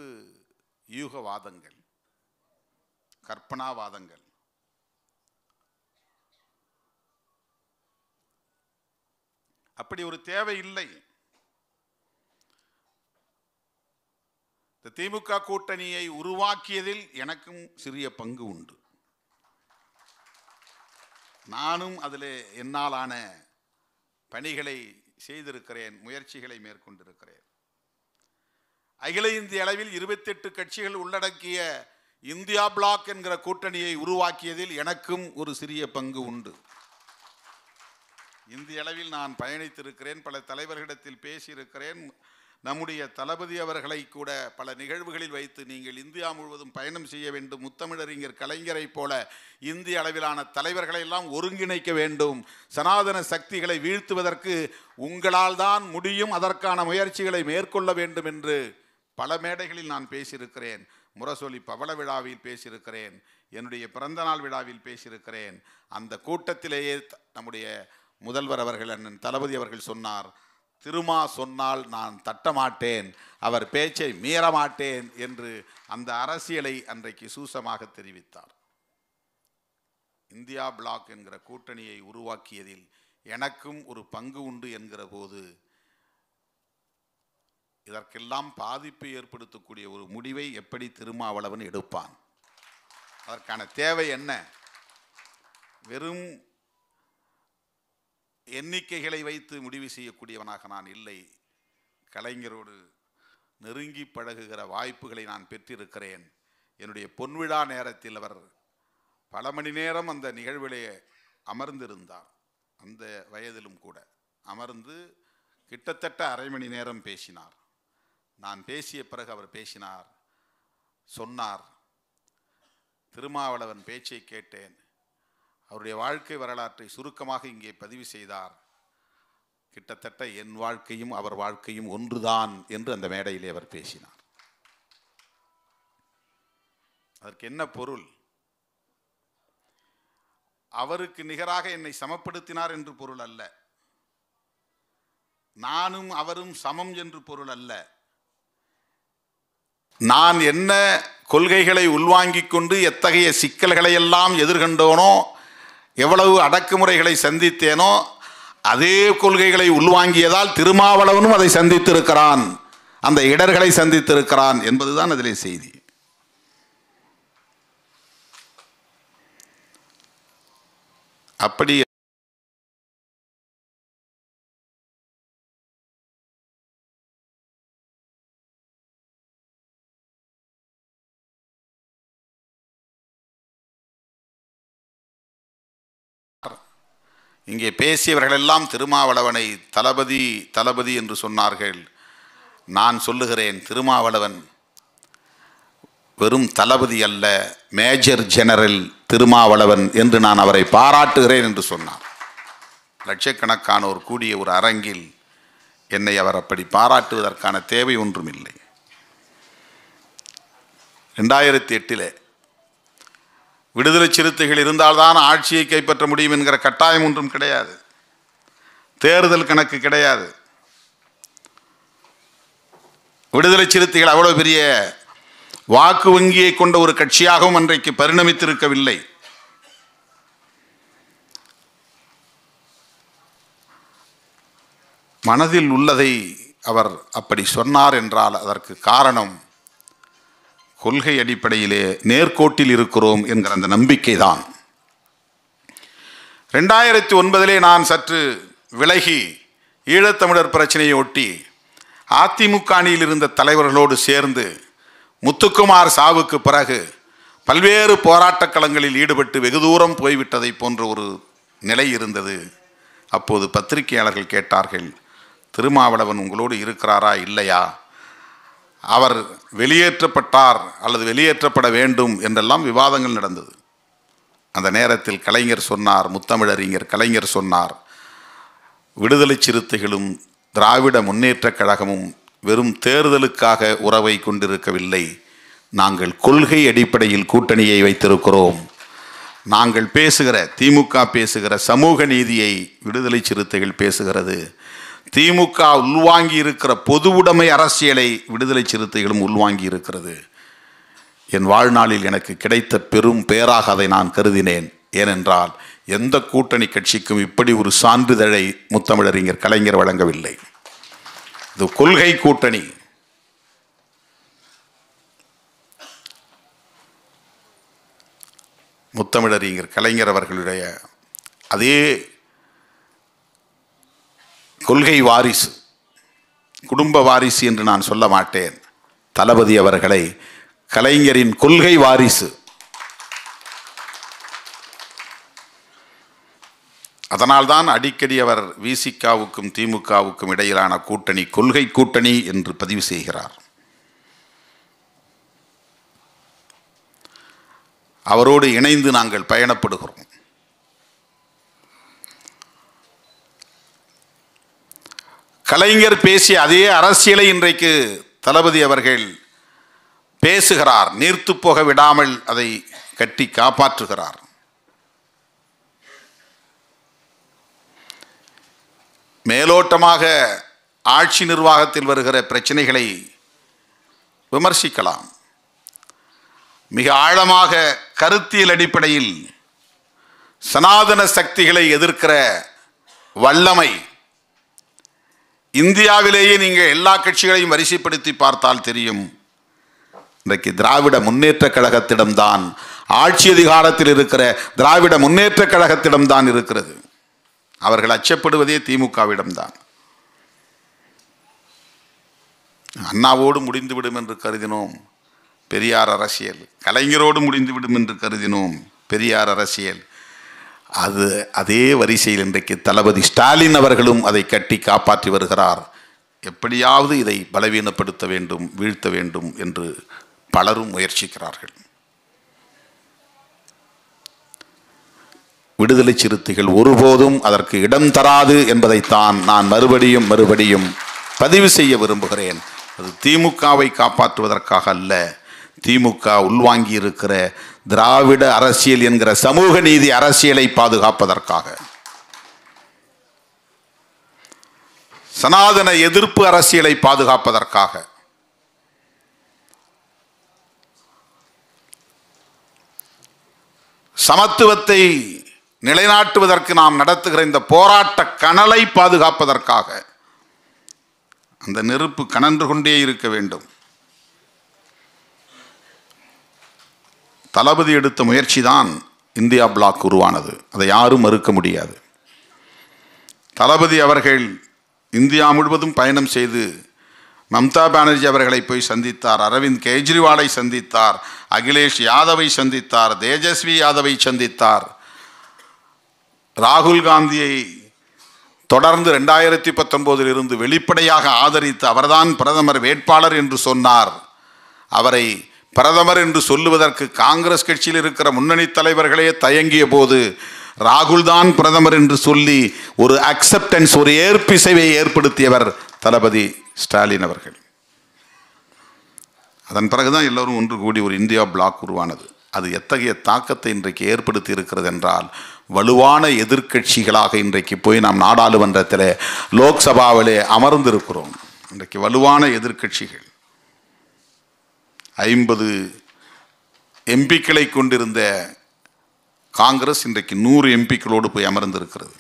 S1: யூகவாதங்கள் கற்பனாவாதங்கள் அப்படி ஒரு தேவை இல்லை இந்த திமுக கூட்டணியை உருவாக்கியதில் எனக்கும் சிறிய பங்கு உண்டு நானும் அதில் என்னாலான பணிகளை செய்திருக்கிறேன் முயற்சிகளை மேற்கொண்டிருக்கிறேன் அகில இந்திய அளவில் இருபத்தெட்டு கட்சிகள் உள்ளடக்கிய இந்தியா பிளாக் என்கிற கூட்டணியை உருவாக்கியதில் எனக்கும் ஒரு சிறிய பங்கு உண்டு இந்திய அளவில் நான் பயணித்திருக்கிறேன் பல தலைவர்களிடத்தில் பேசியிருக்கிறேன் நம்முடைய தளபதி அவர்களை கூட பல நிகழ்வுகளில் வைத்து நீங்கள் இந்தியா முழுவதும் பயணம் செய்ய வேண்டும் முத்தமிழறிஞர் கலைஞரை போல இந்திய அளவிலான தலைவர்களை எல்லாம் ஒருங்கிணைக்க வேண்டும் சனாதன சக்திகளை வீழ்த்துவதற்கு உங்களால் தான் முடியும் அதற்கான முயற்சிகளை மேற்கொள்ள வேண்டும் என்று பல மேடைகளில் நான் பேசியிருக்கிறேன் முரசொலி பவள விழாவில் பேசியிருக்கிறேன் என்னுடைய பிறந்தநாள் விழாவில் பேசியிருக்கிறேன் அந்த கூட்டத்திலேயே நம்முடைய முதல்வர் அவர்கள் அண்ணன் தளபதி அவர்கள் சொன்னார் திருமா சொன்னால் நான் தட்டமாட்டேன் அவர் பேச்சை மீறமாட்டேன் என்று அந்த அரசியலை அன்றைக்கு சூசமாக தெரிவித்தார் இந்தியா பிளாக் என்கிற கூட்டணியை உருவாக்கியதில் எனக்கும் ஒரு பங்கு உண்டு என்கிற போது இதற்கெல்லாம் பாதிப்பை ஏற்படுத்தக்கூடிய ஒரு முடிவை எப்படி திருமாவளவன் எடுப்பான் அதற்கான தேவை என்ன வெறும் எண்ணிக்கைகளை வைத்து முடிவு செய்யக்கூடியவனாக நான் இல்லை கலைஞரோடு நெருங்கி பழகுகிற வாய்ப்புகளை நான் பெற்றிருக்கிறேன் என்னுடைய பொன்விழா நேரத்தில் அவர் பல மணி நேரம் அந்த நிகழ்விலே அமர்ந்திருந்தார் அந்த வயதிலும் கூட அமர்ந்து கிட்டத்தட்ட அரை மணி நேரம் பேசினார் நான் பேசிய பிறகு அவர் பேசினார் சொன்னார் திருமாவளவன் பேச்சை கேட்டேன் அவருடைய வாழ்க்கை வரலாற்றை சுருக்கமாக இங்கே பதிவு செய்தார் கிட்டத்தட்ட என் வாழ்க்கையும் அவர் வாழ்க்கையும் ஒன்றுதான் என்று அந்த மேடையிலே அவர் பேசினார் அதற்கு என்ன பொருள் அவருக்கு நிகராக என்னை சமப்படுத்தினார் என்று பொருள் அல்ல நானும் அவரும் சமம் என்று பொருள் அல்ல நான் என்ன கொள்கைகளை உள்வாங்கிக் கொண்டு எத்தகைய சிக்கல்களை எல்லாம் எதிர்கொண்டோனோ எவ்வளவு அடக்குமுறைகளை சந்தித்தேனோ அதே கொள்கைகளை உள்வாங்கியதால் திருமாவளவனும் அதை சந்தித்திருக்கிறான் அந்த இடர்களை சந்தித்திருக்கிறான் என்பதுதான் அதிலே செய்தி அப்படி இங்கே பேசியவர்களெல்லாம் திருமாவளவனை தளபதி தளபதி என்று சொன்னார்கள் நான் சொல்லுகிறேன் திருமாவளவன் வெறும் தளபதி அல்ல மேஜர் ஜெனரல் திருமாவளவன் என்று நான் அவரை பாராட்டுகிறேன் என்று சொன்னார் லட்சக்கணக்கானோர் கூடிய ஒரு அரங்கில் என்னை அவர் அப்படி பாராட்டுவதற்கான தேவை ஒன்றும் இல்லை ரெண்டாயிரத்தி எட்டிலே விடுதலை சிறுத்தைகள் இருந்தால்தான் ஆட்சியை கைப்பற்ற முடியும் என்கிற கட்டாயம் ஒன்றும் கிடையாது தேர்தல் கணக்கு கிடையாது விடுதலை சிறுத்தைகள் அவ்வளோ பெரிய வாக்கு வங்கியை கொண்ட ஒரு கட்சியாகவும் அன்றைக்கு பரிணமித்திருக்கவில்லை மனதில் உள்ளதை அவர் அப்படி சொன்னார் என்றால் அதற்கு காரணம் கொள்கை அடிப்படையிலே நேர்கோட்டில் இருக்கிறோம் என்கிற அந்த நம்பிக்கை தான் ரெண்டாயிரத்தி ஒன்பதிலே நான் சற்று விலகி ஈழத்தமிழர் பிரச்சனையை ஒட்டி அதிமுக அணியில் இருந்த தலைவர்களோடு சேர்ந்து முத்துக்குமார் சாவுக்கு பிறகு பல்வேறு போராட்டக் களங்களில் ஈடுபட்டு வெகு தூரம் போய்விட்டதை போன்ற ஒரு நிலை இருந்தது அப்போது பத்திரிகையாளர்கள் கேட்டார்கள் திருமாவளவன் உங்களோடு இருக்கிறாரா இல்லையா அவர் வெளியேற்றப்பட்டார் அல்லது வெளியேற்றப்பட வேண்டும் என்றெல்லாம் விவாதங்கள் நடந்தது அந்த நேரத்தில் கலைஞர் சொன்னார் முத்தமிழறிஞர் கலைஞர் சொன்னார் விடுதலை சிறுத்தைகளும் திராவிட முன்னேற்றக் கழகமும் வெறும் தேர்தலுக்காக உறவை கொண்டிருக்கவில்லை நாங்கள் கொள்கை அடிப்படையில் கூட்டணியை வைத்திருக்கிறோம் நாங்கள் பேசுகிற திமுக பேசுகிற சமூக நீதியை விடுதலை சிறுத்தைகள் பேசுகிறது திமுக உள்வாங்கி இருக்கிற பொது உடைமை அரசியலை விடுதலை சிறுத்தைகளும் உள்வாங்கி இருக்கிறது என் வாழ்நாளில் எனக்கு கிடைத்த பெரும் பெயராக அதை நான் கருதினேன் ஏனென்றால் எந்த கூட்டணி கட்சிக்கும் இப்படி ஒரு சான்றிதழை முத்தமிழறிஞர் கலைஞர் வழங்கவில்லை இது கொள்கை கூட்டணி முத்தமிழறிஞர் கலைஞர் அவர்களுடைய அதே கொள்கை வாரிசு குடும்ப வாரிசு என்று நான் சொல்ல மாட்டேன் தளபதி அவர்களை கலைஞரின் கொள்கை வாரிசு அதனால்தான் அடிக்கடி அவர் விசிகாவுக்கும் திமுகவுக்கும் இடையிலான கூட்டணி கொள்கை கூட்டணி என்று பதிவு செய்கிறார் அவரோடு இணைந்து நாங்கள் பயணப்படுகிறோம் கலைஞர் பேசிய அதே அரசியலை இன்றைக்கு தளபதி அவர்கள் பேசுகிறார் நீர்த்து போக விடாமல் அதை கட்டி காப்பாற்றுகிறார் மேலோட்டமாக ஆட்சி நிர்வாகத்தில் வருகிற பிரச்சனைகளை விமர்சிக்கலாம் மிக ஆழமாக கருத்தியல் அடிப்படையில் சனாதன சக்திகளை எதிர்க்கிற வல்லமை இந்தியாவிலேயே நீங்கள் எல்லா கட்சிகளையும் வரிசைப்படுத்தி பார்த்தால் தெரியும் இன்றைக்கு திராவிட முன்னேற்ற கழகத்திடம்தான் ஆட்சி அதிகாரத்தில் இருக்கிற திராவிட முன்னேற்ற கழகத்திடம்தான் இருக்கிறது அவர்கள் அச்சப்படுவதே திமுகவிடம்தான் அண்ணாவோடு முடிந்துவிடும் என்று கருதினோம் பெரியார் அரசியல் கலைஞரோடு முடிந்துவிடும் என்று கருதினோம் பெரியார் அரசியல் அது அதே வரிசையில் இன்றைக்கு தளபதி ஸ்டாலின் அவர்களும் அதை கட்டி காப்பாற்றி வருகிறார் எப்படியாவது இதை பலவீனப்படுத்த வேண்டும் வீழ்த்த வேண்டும் என்று பலரும் முயற்சிக்கிறார்கள் விடுதலை சிறுத்தைகள் ஒருபோதும் அதற்கு இடம் தராது என்பதைத்தான் நான் மறுபடியும் மறுபடியும் பதிவு செய்ய விரும்புகிறேன் அது திமுகவை காப்பாற்றுவதற்காக அல்ல திமுக உள்வாங்கி இருக்கிற திராவிட அரசியல் என்கிற சமூக நீதி அரசியலை பாதுகாப்பதற்காக சனாதன எதிர்ப்பு அரசியலை பாதுகாப்பதற்காக சமத்துவத்தை நிலைநாட்டுவதற்கு நாம் நடத்துகிற இந்த போராட்ட கனலை பாதுகாப்பதற்காக அந்த நெருப்பு கனன்று கொண்டே இருக்க வேண்டும் தளபதி எடுத்த முயற்சி தான் இந்தியா பிளாக் உருவானது அதை யாரும் மறுக்க முடியாது தளபதி அவர்கள் இந்தியா முழுவதும் பயணம் செய்து மம்தா பானர்ஜி அவர்களை போய் சந்தித்தார் அரவிந்த் கெஜ்ரிவாலை சந்தித்தார் அகிலேஷ் யாதவை சந்தித்தார் தேஜஸ்வி யாதவை சந்தித்தார் ராகுல் காந்தியை தொடர்ந்து ரெண்டாயிரத்தி பத்தொம்போதில் இருந்து வெளிப்படையாக ஆதரித்து அவர்தான் பிரதமர் வேட்பாளர் என்று சொன்னார் அவரை பிரதமர் என்று சொல்லுவதற்கு காங்கிரஸ் கட்சியில் இருக்கிற முன்னணி தலைவர்களே தயங்கிய போது ராகுல்தான் பிரதமர் என்று சொல்லி ஒரு அக்செப்டன்ஸ் ஒரு ஏற்பிசைவை ஏற்படுத்தியவர் தளபதி ஸ்டாலின் அவர்கள் அதன் பிறகுதான் எல்லோரும் ஒன்று கூடி ஒரு இந்தியா பிளாக் உருவானது அது எத்தகைய தாக்கத்தை இன்றைக்கு ஏற்படுத்தி இருக்கிறது என்றால் வலுவான எதிர்கட்சிகளாக இன்றைக்கு போய் நாம் நாடாளுமன்றத்தில் லோக்சபாவிலே அமர்ந்திருக்கிறோம் இன்றைக்கு வலுவான எதிர்கட்சிகள் ஐம்பது எம்பிக்களை கொண்டிருந்த காங்கிரஸ் இன்றைக்கு நூறு எம்பிக்களோடு போய் அமர்ந்திருக்கிறது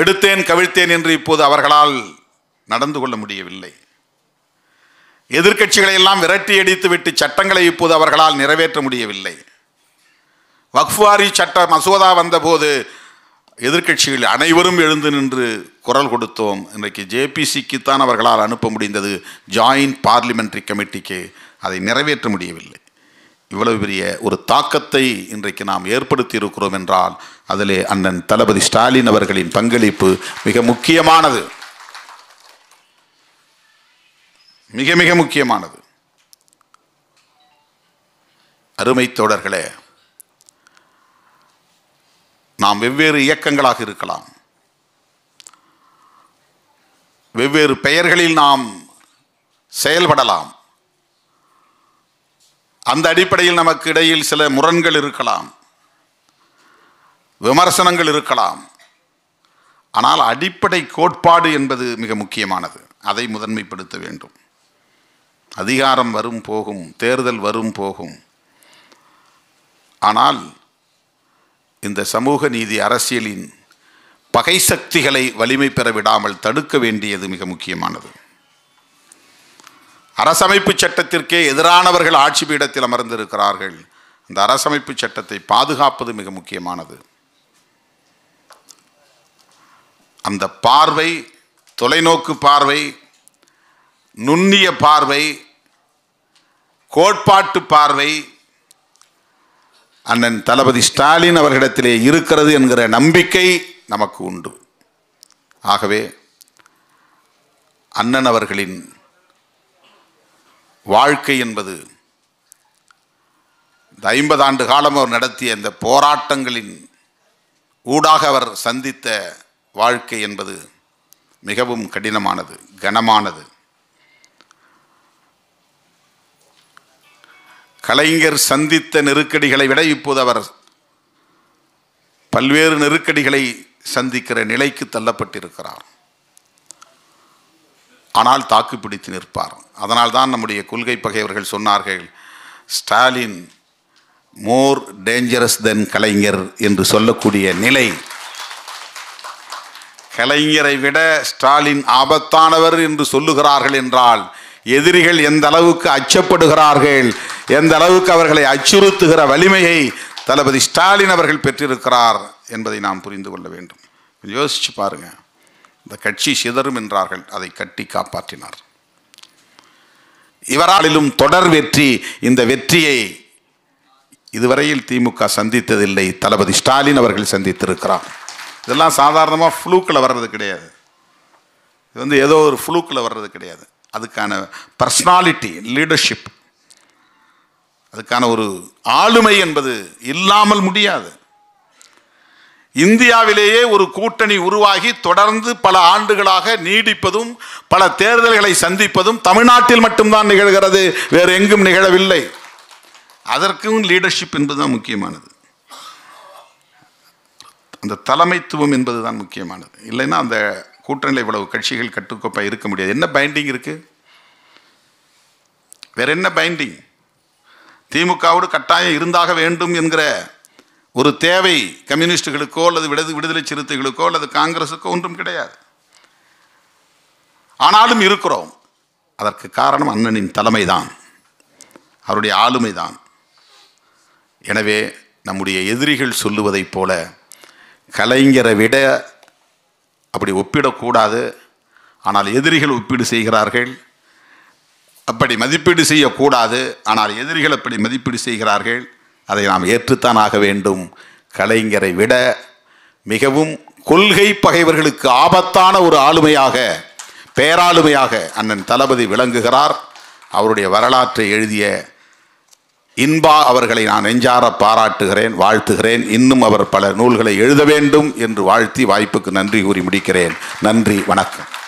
S1: எடுத்தேன் கவிழ்த்தேன் என்று இப்போது அவர்களால் நடந்து கொள்ள முடியவில்லை எதிர்கட்சிகளை எல்லாம் விரட்டி அடித்துவிட்டு சட்டங்களை இப்போது அவர்களால் நிறைவேற்ற முடியவில்லை வக்ஃபாரி சட்ட மசோதா வந்தபோது எதிர்கட்சிகள் அனைவரும் எழுந்து நின்று குரல் கொடுத்தோம் இன்றைக்கு ஜேபிசிக்குத்தான் அவர்களால் அனுப்ப முடிந்தது ஜாயின்ட் பார்லிமெண்ட்ரி கமிட்டிக்கு அதை நிறைவேற்ற முடியவில்லை இவ்வளவு பெரிய ஒரு தாக்கத்தை இன்றைக்கு நாம் ஏற்படுத்தி இருக்கிறோம் என்றால் அதிலே அண்ணன் தளபதி ஸ்டாலின் அவர்களின் பங்களிப்பு மிக முக்கியமானது மிக மிக முக்கியமானது அருமை தோழர்களே நாம் வெவ்வேறு இயக்கங்களாக இருக்கலாம் வெவ்வேறு பெயர்களில் நாம் செயல்படலாம் அந்த அடிப்படையில் நமக்கு இடையில் சில முரண்கள் இருக்கலாம் விமர்சனங்கள் இருக்கலாம் ஆனால் அடிப்படை கோட்பாடு என்பது மிக முக்கியமானது அதை முதன்மைப்படுத்த வேண்டும் அதிகாரம் வரும் போகும் தேர்தல் வரும் போகும் ஆனால் இந்த சமூக நீதி அரசியலின் பகை சக்திகளை வலிமை பெற விடாமல் தடுக்க வேண்டியது மிக முக்கியமானது அரசமைப்பு சட்டத்திற்கே எதிரானவர்கள் ஆட்சி பீடத்தில் அமர்ந்திருக்கிறார்கள் அந்த அரசமைப்பு சட்டத்தை பாதுகாப்பது மிக முக்கியமானது அந்த பார்வை தொலைநோக்கு பார்வை நுண்ணிய பார்வை கோட்பாட்டு பார்வை அண்ணன் தளபதி ஸ்டாலின் அவர்களிடத்திலே இருக்கிறது என்கிற நம்பிக்கை நமக்கு உண்டு ஆகவே அண்ணன் அவர்களின் வாழ்க்கை என்பது இந்த ஐம்பது ஆண்டு காலம் அவர் நடத்திய இந்த போராட்டங்களின் ஊடாக அவர் சந்தித்த வாழ்க்கை என்பது மிகவும் கடினமானது கனமானது கலைஞர் சந்தித்த நெருக்கடிகளை விட இப்போது அவர் பல்வேறு நெருக்கடிகளை சந்திக்கிற நிலைக்கு தள்ளப்பட்டிருக்கிறார் ஆனால் தாக்கு பிடித்து நிற்பார் தான் நம்முடைய கொள்கை பகைவர்கள் சொன்னார்கள் ஸ்டாலின் மோர் டேஞ்சரஸ் தென் கலைஞர் என்று சொல்லக்கூடிய நிலை கலைஞரை விட ஸ்டாலின் ஆபத்தானவர் என்று சொல்லுகிறார்கள் என்றால் எதிரிகள் எந்த அளவுக்கு அச்சப்படுகிறார்கள் எந்த அளவுக்கு அவர்களை அச்சுறுத்துகிற வலிமையை தளபதி ஸ்டாலின் அவர்கள் பெற்றிருக்கிறார் என்பதை நாம் புரிந்து கொள்ள வேண்டும் யோசிச்சு பாருங்க இந்த கட்சி சிதறும் என்றார்கள் அதை கட்டி காப்பாற்றினார் இவராலும் தொடர் வெற்றி இந்த வெற்றியை இதுவரையில் திமுக சந்தித்ததில்லை தளபதி ஸ்டாலின் அவர்கள் சந்தித்திருக்கிறார் இதெல்லாம் சாதாரணமாக ஃப்ளூக்கில் வர்றது கிடையாது இது வந்து ஏதோ ஒரு ஃப்ளூக்கில் வர்றது கிடையாது அதுக்கான பர்சனாலிட்டி லீடர்ஷிப் அதுக்கான ஒரு ஆளுமை என்பது இல்லாமல் முடியாது இந்தியாவிலேயே ஒரு கூட்டணி உருவாகி தொடர்ந்து பல ஆண்டுகளாக நீடிப்பதும் பல தேர்தல்களை சந்திப்பதும் தமிழ்நாட்டில் மட்டும்தான் நிகழ்கிறது வேறு எங்கும் நிகழவில்லை அதற்கும் லீடர்ஷிப் என்பதுதான் முக்கியமானது அந்த தலைமைத்துவம் என்பது தான் முக்கியமானது இல்லைன்னா அந்த கூட்டணியில் இவ்வளவு கட்சிகள் கட்டுக்கோப்பாக இருக்க முடியாது என்ன பைண்டிங் இருக்குது வேற என்ன பைண்டிங் திமுகவோடு கட்டாயம் இருந்தாக வேண்டும் என்கிற ஒரு தேவை கம்யூனிஸ்டுகளுக்கோ அல்லது விடுது விடுதலை சிறுத்தைகளுக்கோ அல்லது காங்கிரஸுக்கோ ஒன்றும் கிடையாது ஆனாலும் இருக்கிறோம் அதற்கு காரணம் அண்ணனின் தலைமை தான் அவருடைய ஆளுமை தான் எனவே நம்முடைய எதிரிகள் சொல்லுவதைப் போல கலைஞரை விட அப்படி ஒப்பிடக்கூடாது ஆனால் எதிரிகள் ஒப்பீடு செய்கிறார்கள் அப்படி மதிப்பீடு செய்யக்கூடாது ஆனால் எதிரிகள் அப்படி மதிப்பீடு செய்கிறார்கள் அதை நாம் ஏற்றுத்தான் ஆக வேண்டும் கலைஞரை விட மிகவும் கொள்கை பகைவர்களுக்கு ஆபத்தான ஒரு ஆளுமையாக பேராளுமையாக அண்ணன் தளபதி விளங்குகிறார் அவருடைய வரலாற்றை எழுதிய இன்பா அவர்களை நான் நெஞ்சார பாராட்டுகிறேன் வாழ்த்துகிறேன் இன்னும் அவர் பல நூல்களை எழுத வேண்டும் என்று வாழ்த்தி வாய்ப்புக்கு நன்றி கூறி முடிக்கிறேன் நன்றி வணக்கம்